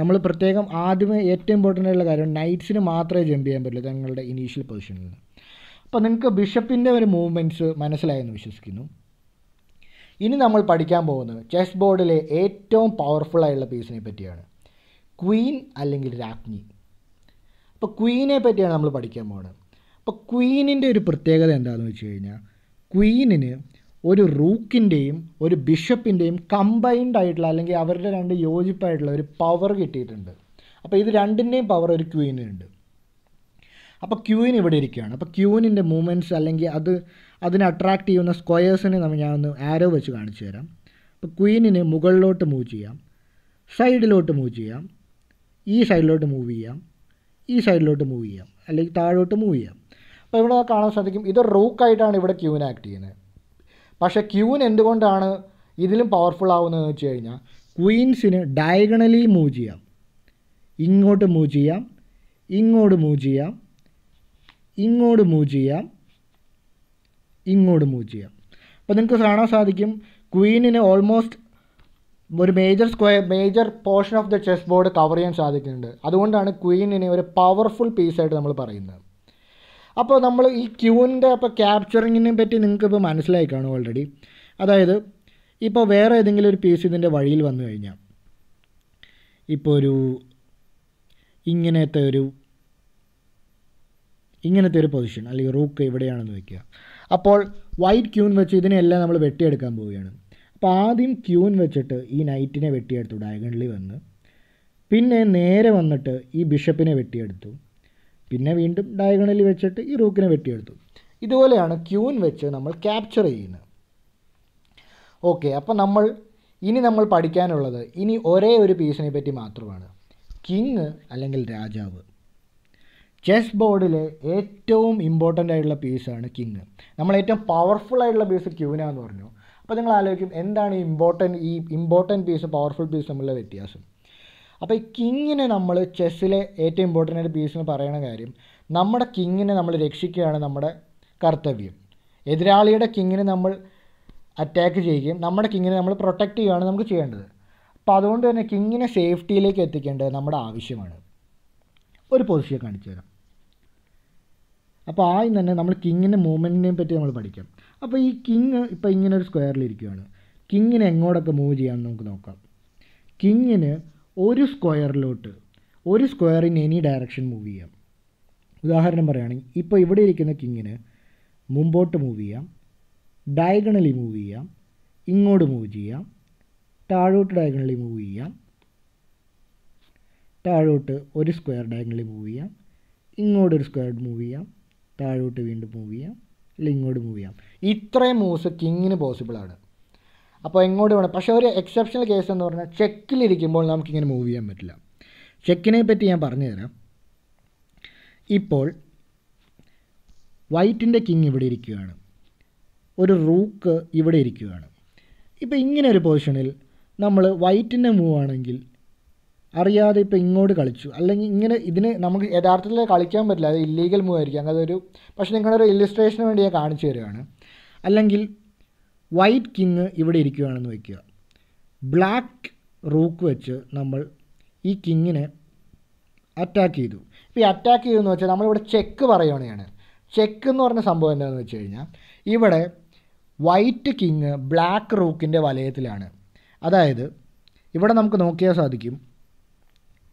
നമ്മൾ പ്രത്യേകം ആദ്യമേ ഏറ്റവും ഇമ്പോർട്ടൻ്റ് ആയിട്ടുള്ള കാര്യം നൈറ്റ്സിന് മാത്രമേ ജമ്പ് ചെയ്യാൻ പറ്റുള്ളൂ തങ്ങളുടെ ഇനീഷ്യൽ പൊസിഷനിൽ അപ്പോൾ നിങ്ങൾക്ക് ബിഷപ്പിൻ്റെ ഒരു മൂവ്മെൻറ്റ്സ് മനസ്സിലായെന്ന് വിശ്വസിക്കുന്നു ഇനി നമ്മൾ പഠിക്കാൻ പോകുന്നത് ചെസ് ബോർഡിലെ ഏറ്റവും പവർഫുൾ ആയിട്ടുള്ള പീസിനെ പറ്റിയാണ് ക്വീൻ അല്ലെങ്കിൽ രാജ്ഞി അപ്പോൾ ക്വീനെ പറ്റിയാണ് നമ്മൾ പഠിക്കാൻ പോകുന്നത് അപ്പോൾ ക്വീനിൻ്റെ ഒരു പ്രത്യേകത എന്താണെന്ന് വെച്ച് കഴിഞ്ഞാൽ ക്വീനിന് ഒരു റൂക്കിൻ്റെയും ഒരു ബിഷപ്പിൻ്റെയും കമ്പൈൻഡ് ആയിട്ടുള്ള അല്ലെങ്കിൽ അവരുടെ രണ്ട് യോജിപ്പായിട്ടുള്ള ഒരു പവർ കിട്ടിയിട്ടുണ്ട് അപ്പോൾ ഇത് രണ്ടിൻ്റെയും പവർ ഒരു ക്യൂവിനുണ്ട് അപ്പോൾ ക്യൂവിൻ ഇവിടെ ഇരിക്കുകയാണ് അപ്പോൾ ക്യൂവിനിൻ്റെ മൂവ്മെൻറ്റ്സ് അല്ലെങ്കിൽ അത് അതിനെ അട്രാക്റ്റ് ചെയ്യുന്ന സ്ക്വയേഴ്സിനെ നമ്മൾ ഞാനൊന്ന് ആരോ വെച്ച് കാണിച്ചു തരാം അപ്പോൾ ക്വീനിന് മുകളിലോട്ട് മൂവ് ചെയ്യാം സൈഡിലോട്ട് മൂവ് ചെയ്യാം ഈ സൈഡിലോട്ട് മൂവ് ചെയ്യാം ഈ സൈഡിലോട്ട് മൂവ് ചെയ്യാം അല്ലെങ്കിൽ താഴോട്ട് മൂവ് ചെയ്യാം അപ്പോൾ ഇവിടെ കാണാൻ സാധിക്കും ഇത് റൂക്കായിട്ടാണ് ഇവിടെ ക്യൂവിന് ആക്ട് ചെയ്യുന്നത് പക്ഷെ ക്യൂൻ എന്തുകൊണ്ടാണ് ഇതിലും പവർഫുൾ ആവുന്നതെന്ന് വെച്ച് കഴിഞ്ഞാൽ ക്വീൻസിന് ഡയഗണലി മൂവ് ചെയ്യാം ഇങ്ങോട്ട് മൂവ് ചെയ്യാം ഇങ്ങോട്ട് മൂവ് ചെയ്യാം ഇങ്ങോട്ട് മൂവ് ചെയ്യാം ഇങ്ങോട്ട് മൂവ് ചെയ്യാം അപ്പോൾ നിങ്ങൾക്ക് കാണാൻ സാധിക്കും ക്വീനിന് ഓൾമോസ്റ്റ് ഒരു major square major portion of the chess board cover ചെയ്യാൻ സാധിക്കുന്നുണ്ട് അതുകൊണ്ടാണ് ക്വീനിനെ ഒരു പവർഫുൾ പീസായിട്ട് നമ്മൾ പറയുന്നത് അപ്പോൾ നമ്മൾ ഈ ക്യൂവിൻ്റെ അപ്പോൾ ക്യാപ്ചറിങ്ങിനെ പറ്റി നിങ്ങൾക്ക് ഇപ്പോൾ മനസ്സിലായി കാണും ഓൾറെഡി അതായത് ഇപ്പോൾ വേറെ ഏതെങ്കിലും ഒരു പീസ് ഇതിൻ്റെ വഴിയിൽ വന്നു കഴിഞ്ഞാൽ ഇപ്പോൾ ഒരു ഇങ്ങനത്തെ ഒരു ഇങ്ങനത്തെ ഒരു പൊസിഷൻ അല്ലെങ്കിൽ റൂക്ക് എവിടെയാണെന്ന് വയ്ക്കുക അപ്പോൾ വൈറ്റ് ക്യൂൻ വെച്ച് ഇതിനെല്ലാം നമ്മൾ വെട്ടിയെടുക്കാൻ പോവുകയാണ് അപ്പോൾ ആദ്യം ക്യൂൻ വെച്ചിട്ട് ഈ നൈറ്റിനെ വെട്ടിയെടുത്തു ഡയഗണലി വന്ന് പിന്നെ നേരെ വന്നിട്ട് ഈ ബിഷപ്പിനെ വെട്ടിയെടുത്തു പിന്നെ വീണ്ടും ഡയഗണലി വെച്ചിട്ട് ഈ റൂക്കിനെ വെട്ടിയെടുത്തു ഇതുപോലെയാണ് ക്യൂൻ വെച്ച് നമ്മൾ ക്യാപ്ചർ ചെയ്യുന്നത് ഓക്കെ അപ്പോൾ നമ്മൾ ഇനി നമ്മൾ പഠിക്കാനുള്ളത് ഇനി ഒരേ ഒരു പീസിനെ പറ്റി മാത്രമാണ് കിങ് അല്ലെങ്കിൽ രാജാവ് ചെസ് ബോർഡിലെ ഏറ്റവും ഇമ്പോർട്ടൻ്റ് ആയിട്ടുള്ള പീസാണ് കിങ് നമ്മൾ ഏറ്റവും പവർഫുൾ ആയിട്ടുള്ള പീസ് ക്യൂനാന്ന് പറഞ്ഞു അപ്പോൾ നിങ്ങൾ ആലോചിക്കും എന്താണ് ഈ ഇമ്പോർട്ടൻ്റ് ഈ ഇമ്പോർട്ടൻ്റ് പീസ് പവർഫുൾ പീസ് തമ്മിലുള്ള വ്യത്യാസം അപ്പോൾ ഈ കിങ്ങിനെ നമ്മൾ ചെസ്സിലെ ഏറ്റവും ഇമ്പോർട്ടൻ്റ് ആയിട്ട് ബീസിന് പറയുന്ന കാര്യം നമ്മുടെ കിങ്ങിനെ നമ്മൾ രക്ഷിക്കുകയാണ് നമ്മുടെ കർത്തവ്യം എതിരാളിയുടെ കിങ്ങിനെ നമ്മൾ അറ്റാക്ക് ചെയ്യുകയും നമ്മുടെ കിങ്ങിനെ നമ്മൾ പ്രൊട്ടക്റ്റ് ചെയ്യുകയാണ് നമുക്ക് ചെയ്യേണ്ടത് അപ്പോൾ അതുകൊണ്ട് തന്നെ കിങ്ങിനെ സേഫ്റ്റിയിലേക്ക് എത്തിക്കേണ്ടത് നമ്മുടെ ആവശ്യമാണ് ഒരു പൊസിഷൻ കാണിച്ചു തരാം അപ്പോൾ ആദ്യം തന്നെ നമ്മൾ കിങ്ങിൻ്റെ മൂവ്മെൻറ്റിനെയും പറ്റി നമ്മൾ പഠിക്കാം അപ്പോൾ ഈ കിങ് ഇപ്പോൾ ഇങ്ങനെ ഒരു സ്ക്വയറിൽ ഇരിക്കുകയാണ് കിങ്ങിനെ എങ്ങോട്ടൊക്കെ മൂവ് ചെയ്യാമെന്ന് നമുക്ക് നോക്കാം കിങ്ങിന് ഒരു സ്ക്വയറിലോട്ട് ഒരു square in any direction move ചെയ്യാം ഉദാഹരണം പറയുകയാണെങ്കിൽ ഇപ്പോൾ ഇവിടെ ഇരിക്കുന്ന കിങ്ങിന് മുമ്പോട്ട് മൂവ് ചെയ്യാം ഡയഗണലി മൂവ് ചെയ്യാം ഇങ്ങോട്ട് മൂവ് ചെയ്യാം താഴോട്ട് ഡയഗണലി മൂവ് ചെയ്യാം താഴോട്ട് ഒരു സ്ക്വയർ ഡയഗണലി മൂവ് ചെയ്യാം ഇങ്ങോട്ട് ഒരു സ്ക്വയർ മൂവ് ചെയ്യാം താഴോട്ട് വീണ്ടും മൂവ് ചെയ്യാം അല്ലെങ്കിൽ ഇങ്ങോട്ട് മൂവ് ചെയ്യാം ഇത്രയും മൂവ്സ് കിങ്ങിന് പോസിബിളാണ് അപ്പോൾ എങ്ങോട്ട് വേണം പക്ഷേ ഒരു എക്സെപ്ഷണൽ കേസ് എന്ന് പറഞ്ഞാൽ ചെക്കിലിരിക്കുമ്പോൾ നമുക്കിങ്ങനെ മൂവ് ചെയ്യാൻ പറ്റില്ല ചെക്കിനെ പറ്റി ഞാൻ പറഞ്ഞു തരാം ഇപ്പോൾ വൈറ്റിൻ്റെ കിങ് ഇവിടെ ഇരിക്കുകയാണ് ഒരു റൂക്ക് ഇവിടെ ഇരിക്കുകയാണ് ഇപ്പോൾ ഇങ്ങനെ ഒരു പൊസിഷനിൽ നമ്മൾ വൈറ്റിൻ്റെ മൂവ് ആണെങ്കിൽ അറിയാതെ ഇപ്പോൾ ഇങ്ങോട്ട് കളിച്ചു അല്ലെങ്കിൽ ഇങ്ങനെ ഇതിന് നമുക്ക് യഥാർത്ഥത്തിൽ കളിക്കാൻ പറ്റില്ല അത് ഇല്ലീഗൽ മൂവ് ആയിരിക്കും അതൊരു പക്ഷേ നിങ്ങളൊരു ഇല്ലിസ്ട്രേഷന് വേണ്ടി ഞാൻ കാണിച്ചു തരികയാണ് അല്ലെങ്കിൽ വൈറ്റ് കിങ് ഇവിടെ ഇരിക്കുകയാണെന്ന് വയ്ക്കുക ബ്ലാക്ക് റൂക്ക് വെച്ച് നമ്മൾ ഈ കിങ്ങിനെ അറ്റാക്ക് ചെയ്തു ഇപ്പോൾ ഈ അറ്റാക്ക് ചെയ്തു എന്ന് വെച്ചാൽ നമ്മളിവിടെ ചെക്ക് പറയുകയാണ് ചെക്ക് എന്ന് പറഞ്ഞ സംഭവം എന്താണെന്ന് വെച്ച് കഴിഞ്ഞാൽ ഇവിടെ വൈറ്റ് കിങ് ബ്ലാക്ക് റൂക്കിൻ്റെ വലയത്തിലാണ് അതായത് ഇവിടെ നമുക്ക് നോക്കിയാൽ സാധിക്കും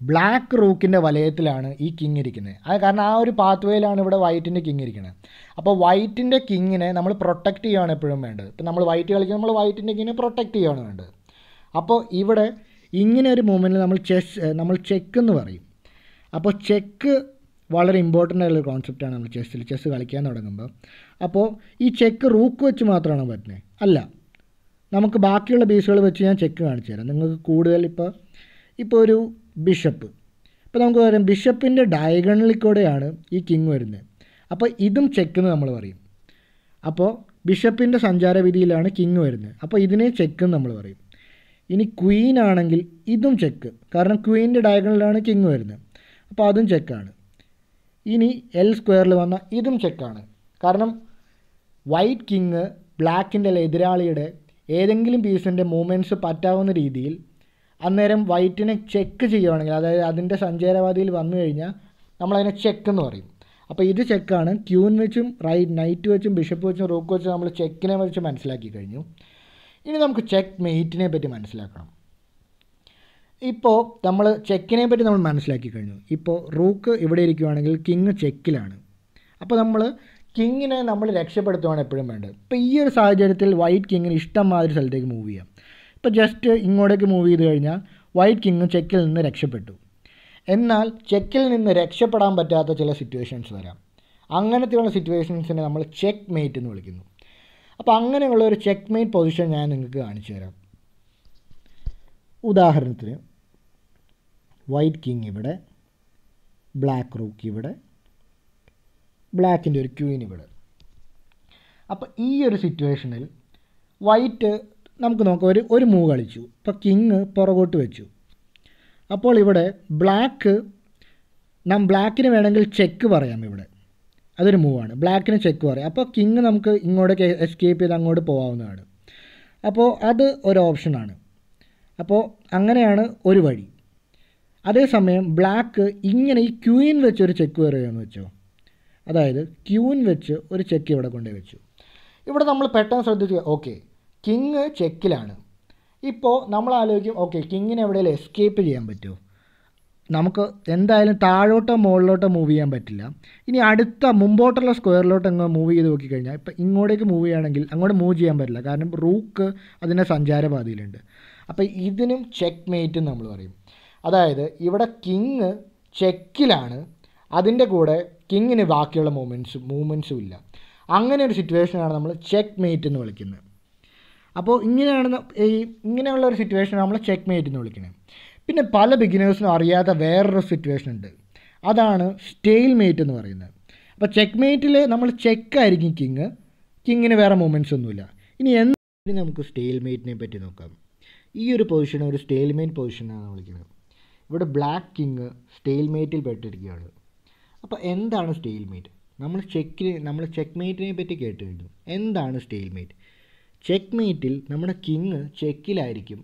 ബ്ലാക്ക് റൂക്കിൻ്റെ വലയത്തിലാണ് ഈ കിങ് ഇരിക്കുന്നത് അത് കാരണം ആ ഒരു പാത്ത് വേയിലാണ് ഇവിടെ വൈറ്റിൻ്റെ കിങ് ഇരിക്കുന്നത് അപ്പോൾ വൈറ്റിൻ്റെ കിങ്ങിനെ നമ്മൾ പ്രൊട്ടക്റ്റ് ചെയ്യുകയാണ് എപ്പോഴും വേണ്ടത് ഇപ്പം നമ്മൾ വൈറ്റ് കളിക്കുമ്പോൾ നമ്മൾ വൈറ്റിൻ്റെ കിങ്ങിനെ പ്രൊട്ടക്റ്റ് ചെയ്യുകയാണ് വേണ്ടത് അപ്പോൾ ഇവിടെ ഇങ്ങനെ ഒരു മൂവ്മെൻറ്റിൽ നമ്മൾ ചെസ് നമ്മൾ ചെക്ക് എന്ന് പറയും അപ്പോൾ ചെക്ക് വളരെ ഇമ്പോർട്ടൻ്റ് ആയിട്ടുള്ള കോൺസെപ്റ്റാണ് നമ്മൾ ചെസ്സിൽ ചെസ്സ് കളിക്കാൻ തുടങ്ങുമ്പോൾ അപ്പോൾ ഈ ചെക്ക് റൂക്ക് വെച്ച് മാത്രമാണ് പറ്റുന്നത് അല്ല നമുക്ക് ബാക്കിയുള്ള ബീസുകൾ വെച്ച് ഞാൻ ചെക്ക് കാണിച്ചു തരാം നിങ്ങൾക്ക് കൂടുതൽ ഇപ്പോൾ ഇപ്പോൾ ഒരു ബിഷപ്പ് അപ്പോൾ നമുക്ക് പറയാം ബിഷപ്പിൻ്റെ ഡയഗണലിൽ കൂടെയാണ് ഈ കിങ് വരുന്നത് അപ്പോൾ ഇതും ചെക്ക് എന്ന് നമ്മൾ പറയും അപ്പോൾ ബിഷപ്പിൻ്റെ സഞ്ചാരവിധിയിലാണ് കിങ് വരുന്നത് അപ്പോൾ ഇതിനെ ചെക്ക് എന്ന് നമ്മൾ പറയും ഇനി ക്വീൻ ആണെങ്കിൽ ഇതും ചെക്ക് കാരണം ക്വീനിൻ്റെ ഡയഗണലാണ് കിങ് വരുന്നത് അപ്പോൾ അതും ചെക്കാണ് ഇനി എൽ സ്ക്വയറിൽ വന്ന ഇതും ചെക്കാണ് കാരണം വൈറ്റ് കിങ് ബ്ലാക്കിൻ്റെ എതിരാളിയുടെ ഏതെങ്കിലും പീസിൻ്റെ മൂവ്മെൻറ്റ്സ് പറ്റാവുന്ന രീതിയിൽ അന്നേരം വൈറ്റിനെ ചെക്ക് ചെയ്യുകയാണെങ്കിൽ അതായത് അതിൻ്റെ സഞ്ചാരവാതിയിൽ വന്നു കഴിഞ്ഞാൽ നമ്മളതിനെ ചെക്ക് എന്ന് പറയും അപ്പോൾ ഇത് ചെക്കാണ് ക്യൂൻ വെച്ചും റൈറ്റ് നൈറ്റ് വെച്ചും ബിഷപ്പ് വെച്ചും റോക്ക് വെച്ചും നമ്മൾ ചെക്കിനെ വെച്ച് മനസ്സിലാക്കി കഴിഞ്ഞു ഇനി നമുക്ക് ചെക്ക് മെയ്റ്റിനെ പറ്റി മനസ്സിലാക്കണം ഇപ്പോൾ നമ്മൾ ചെക്കിനെ പറ്റി നമ്മൾ മനസ്സിലാക്കി കഴിഞ്ഞു ഇപ്പോൾ റൂക്ക് ഇവിടെ ഇരിക്കുവാണെങ്കിൽ കിങ് ചെക്കിലാണ് അപ്പോൾ നമ്മൾ കിങ്ങിനെ നമ്മൾ രക്ഷപ്പെടുത്തുവാണ് എപ്പോഴും വേണ്ടത് ഇപ്പോൾ ഈ ഒരു സാഹചര്യത്തിൽ വൈറ്റ് കിങ്ങിന് ഇഷ്ടം മാതിരി സ്ഥലത്തേക്ക് മൂവ് ചെയ്യാം ഇപ്പോൾ ജസ്റ്റ് ഇങ്ങോട്ടേക്ക് മൂവ് ചെയ്ത് കഴിഞ്ഞാൽ വൈറ്റ് കിങ് ചെക്കിൽ നിന്ന് രക്ഷപ്പെട്ടു എന്നാൽ ചെക്കിൽ നിന്ന് രക്ഷപ്പെടാൻ പറ്റാത്ത ചില സിറ്റുവേഷൻസ് വരാം അങ്ങനത്തെയുള്ള സിറ്റുവേഷൻസിനെ നമ്മൾ ചെക്ക് മേറ്റ് എന്ന് വിളിക്കുന്നു അപ്പോൾ അങ്ങനെയുള്ള ഒരു ചെക്ക് മേറ്റ് പൊസിഷൻ ഞാൻ നിങ്ങൾക്ക് കാണിച്ചു തരാം ഉദാഹരണത്തിന് വൈറ്റ് കിങ് ഇവിടെ ബ്ലാക്ക് റൂക്ക് ഇവിടെ ബ്ലാക്കിൻ്റെ ഒരു ക്യൂൻ ഇവിടെ അപ്പോൾ ഈ ഒരു സിറ്റുവേഷനിൽ വൈറ്റ് നമുക്ക് നോക്കാം ഒരു ഒരു മൂവ് കളിച്ചു ഇപ്പോൾ കിങ് പുറകോട്ട് വെച്ചു അപ്പോൾ ഇവിടെ ബ്ലാക്ക് നാം ബ്ലാക്കിന് വേണമെങ്കിൽ ചെക്ക് പറയാം ഇവിടെ അതൊരു മൂവാണ് ബ്ലാക്കിന് ചെക്ക് പറയാം അപ്പോൾ കിങ് നമുക്ക് ഇങ്ങോട്ടേക്ക് എസ്കേപ്പ് ചെയ്ത് അങ്ങോട്ട് പോകാവുന്നതാണ് അപ്പോൾ അത് ഒരു ഓപ്ഷനാണ് അപ്പോൾ അങ്ങനെയാണ് ഒരു വഴി അതേസമയം ബ്ലാക്ക് ഇങ്ങനെ ഈ ക്യൂയിൻ വെച്ച് ഒരു ചെക്ക് വരികയെന്ന് വെച്ചോ അതായത് ക്യൂൻ വെച്ച് ഒരു ചെക്ക് ഇവിടെ വെച്ചു ഇവിടെ നമ്മൾ പെട്ടെന്ന് ശ്രദ്ധിച്ചു ഓക്കെ കിങ് ചെക്കിലാണ് ഇപ്പോൾ നമ്മൾ ആലോചിക്കും ഓക്കെ കിങ്ങിന് എവിടെയെങ്കിലും എസ്കേപ്പ് ചെയ്യാൻ പറ്റുമോ നമുക്ക് എന്തായാലും താഴോട്ടോ മുകളിലോട്ടോ മൂവ് ചെയ്യാൻ പറ്റില്ല ഇനി അടുത്ത മുമ്പോട്ടുള്ള സ്ക്വയറിലോട്ട് അങ്ങ് മൂവ് ചെയ്ത് നോക്കിക്കഴിഞ്ഞാൽ ഇപ്പം ഇങ്ങോട്ടേക്ക് മൂവ് ചെയ്യുകയാണെങ്കിൽ അങ്ങോട്ട് മൂവ് ചെയ്യാൻ പറ്റില്ല കാരണം റൂക്ക് അതിൻ്റെ സഞ്ചാരപാതയിലുണ്ട് അപ്പോൾ ഇതിനും ചെക്ക് മേറ്റും നമ്മൾ പറയും അതായത് ഇവിടെ കിങ് ചെക്കിലാണ് അതിൻ്റെ കൂടെ കിങ്ങിന് ബാക്കിയുള്ള മൂമെൻറ്റ്സും മൂവ്മെൻറ്റ്സും ഇല്ല അങ്ങനെ ഒരു സിറ്റുവേഷനാണ് നമ്മൾ ചെക്ക് മേറ്റ് എന്ന് വിളിക്കുന്നത് അപ്പോൾ ഇങ്ങനെയാണ് ഈ ഇങ്ങനെയുള്ള ഒരു സിറ്റുവേഷൻ നമ്മൾ ചെക്ക് മേറ്റ് എന്ന് വിളിക്കുന്നത് പിന്നെ പല ബിഗിനേഴ്സിനും അറിയാത്ത വേറൊരു സിറ്റുവേഷൻ ഉണ്ട് അതാണ് സ്റ്റെയിൽ മേറ്റ് എന്ന് പറയുന്നത് അപ്പോൾ ചെക്ക് മേറ്റിൽ നമ്മൾ ആയിരിക്കും കിങ് കിങ്ങിന് വേറെ മൂമെൻറ്റ്സ് ഒന്നുമില്ല ഇനി എന്തിന് നമുക്ക് സ്റ്റെയിൽ മേറ്റിനെ പറ്റി നോക്കാം ഈ ഒരു പൊസിഷൻ ഒരു സ്റ്റെയിൽ മേറ്റ് പൊസിഷനാണ് വിളിക്കുന്നത് ഇവിടെ ബ്ലാക്ക് കിങ് സ്റ്റെയിൽ മേറ്റിൽ പെട്ടിരിക്കുകയാണ് അപ്പോൾ എന്താണ് സ്റ്റെയിൽ മേറ്റ് നമ്മൾ ചെക്കിന് നമ്മൾ ചെക്ക് മേറ്റിനെ പറ്റി കേട്ട് എന്താണ് സ്റ്റെയിൽ മേറ്റ് ചെക്ക് മീറ്റിൽ നമ്മുടെ കിങ് ചെക്കിലായിരിക്കും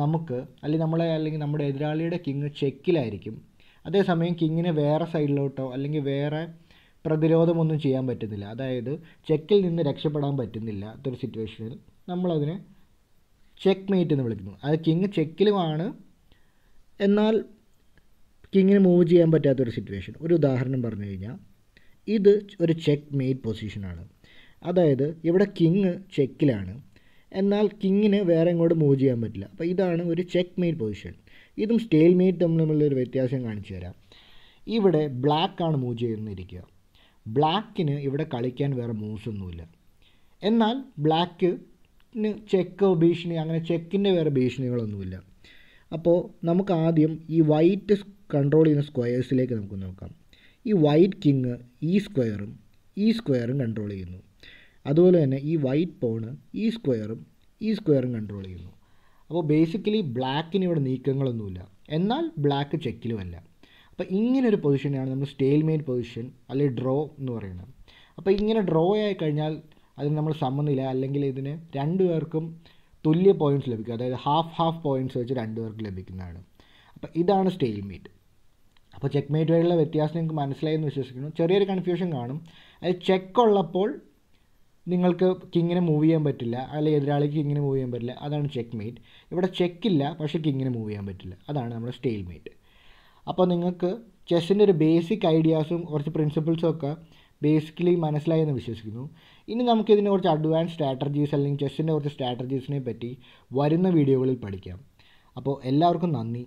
നമുക്ക് അല്ലെങ്കിൽ നമ്മളെ അല്ലെങ്കിൽ നമ്മുടെ എതിരാളിയുടെ കിങ് ചെക്കിലായിരിക്കും അതേസമയം കിങ്ങിനെ വേറെ സൈഡിലോട്ടോ അല്ലെങ്കിൽ വേറെ പ്രതിരോധമൊന്നും ചെയ്യാൻ പറ്റുന്നില്ല അതായത് ചെക്കിൽ നിന്ന് രക്ഷപ്പെടാൻ പറ്റുന്നില്ല അത്തൊരു സിറ്റുവേഷനിൽ നമ്മളതിനെ ചെക്ക് മീറ്റ് എന്ന് വിളിക്കുന്നു അത് കിങ് ചെക്കിലുമാണ് എന്നാൽ കിങ്ങിന് മൂവ് ചെയ്യാൻ പറ്റാത്തൊരു സിറ്റുവേഷൻ ഒരു ഉദാഹരണം പറഞ്ഞു കഴിഞ്ഞാൽ ഇത് ഒരു ചെക്ക് മെയ്റ്റ് പൊസിഷനാണ് അതായത് ഇവിടെ കിങ് ചെക്കിലാണ് എന്നാൽ കിങ്ങിന് വേറെ ഇങ്ങോട്ട് മൂവ് ചെയ്യാൻ പറ്റില്ല അപ്പോൾ ഇതാണ് ഒരു ചെക്ക് മെയ്റ്റ് പൊസിഷൻ ഇതും സ്റ്റേൽ മെയ്റ്റ് തമ്മിലുള്ളൊരു വ്യത്യാസം കാണിച്ചു തരാം ഇവിടെ ബ്ലാക്കാണ് മൂവ് ചെയ്യുന്നിരിക്കുക ബ്ലാക്കിന് ഇവിടെ കളിക്കാൻ വേറെ മൂവ്സ് ഒന്നുമില്ല എന്നാൽ ബ്ലാക്കിന് ചെക്ക് ഭീഷണി അങ്ങനെ ചെക്കിൻ്റെ വേറെ ഭീഷണികളൊന്നുമില്ല അപ്പോൾ നമുക്ക് ആദ്യം ഈ വൈറ്റ് കൺട്രോൾ ചെയ്യുന്ന സ്ക്വയേഴ്സിലേക്ക് നമുക്ക് നോക്കാം ഈ വൈറ്റ് കിങ് ഈ സ്ക്വയറും ഈ സ്ക്വയറും കൺട്രോൾ ചെയ്യുന്നു അതുപോലെ തന്നെ ഈ വൈറ്റ് പോണ് ഈ സ്ക്വയറും ഈ സ്ക്വയറും കൺട്രോൾ ചെയ്യുന്നു അപ്പോൾ ബേസിക്കലി ബ്ലാക്കിന് ഇവിടെ നീക്കങ്ങളൊന്നുമില്ല എന്നാൽ ബ്ലാക്ക് ചെക്കിലുമല്ല അപ്പോൾ ഇങ്ങനൊരു പൊസിഷനാണ് നമ്മൾ സ്റ്റേൽമേറ്റ് പൊസിഷൻ അല്ലെങ്കിൽ ഡ്രോ എന്ന് പറയുന്നത് അപ്പോൾ ഇങ്ങനെ ഡ്രോ ആയി കഴിഞ്ഞാൽ അതിന് നമ്മൾ സമനില അല്ലെങ്കിൽ ഇതിന് രണ്ടു പേർക്കും തുല്യ പോയിൻറ്സ് ലഭിക്കും അതായത് ഹാഫ് ഹാഫ് പോയിൻറ്സ് വെച്ച് രണ്ടു പേർക്ക് ലഭിക്കുന്നതാണ് അപ്പോൾ ഇതാണ് സ്റ്റേൽമേറ്റ് അപ്പോൾ ചെക്ക് മേറ്റ് വഴിയുള്ള വ്യത്യാസം നിങ്ങൾക്ക് മനസ്സിലായെന്ന് വിശ്വസിക്കുന്നു ചെറിയൊരു കൺഫ്യൂഷൻ കാണും അതായത് ചെക്ക് ഉള്ളപ്പോൾ നിങ്ങൾക്ക് കിങ്ങിനെ മൂവ് ചെയ്യാൻ പറ്റില്ല അല്ലെങ്കിൽ എതിരാളിക്ക് കിങ്ങിനെ മൂവ് ചെയ്യാൻ പറ്റില്ല അതാണ് ചെക്ക് മേറ്റ് ഇവിടെ ചെക്കില്ല പക്ഷേ കിങ്ങിനെ മൂവ് ചെയ്യാൻ പറ്റില്ല അതാണ് നമ്മുടെ സ്റ്റെയിൽ മേറ്റ് അപ്പോൾ നിങ്ങൾക്ക് ചെസ്സിൻ്റെ ഒരു ബേസിക് ഐഡിയാസും കുറച്ച് പ്രിൻസിപ്പിൾസും ഒക്കെ ബേസിക്കലി മനസ്സിലായെന്ന് വിശ്വസിക്കുന്നു ഇനി നമുക്കിതിനെ കുറച്ച് അഡ്വാൻസ് സ്ട്രാറ്റജീസ് അല്ലെങ്കിൽ ചെസ്സിൻ്റെ കുറച്ച് സ്ട്രാറ്റജീസിനെ പറ്റി വരുന്ന വീഡിയോകളിൽ പഠിക്കാം അപ്പോൾ എല്ലാവർക്കും നന്ദി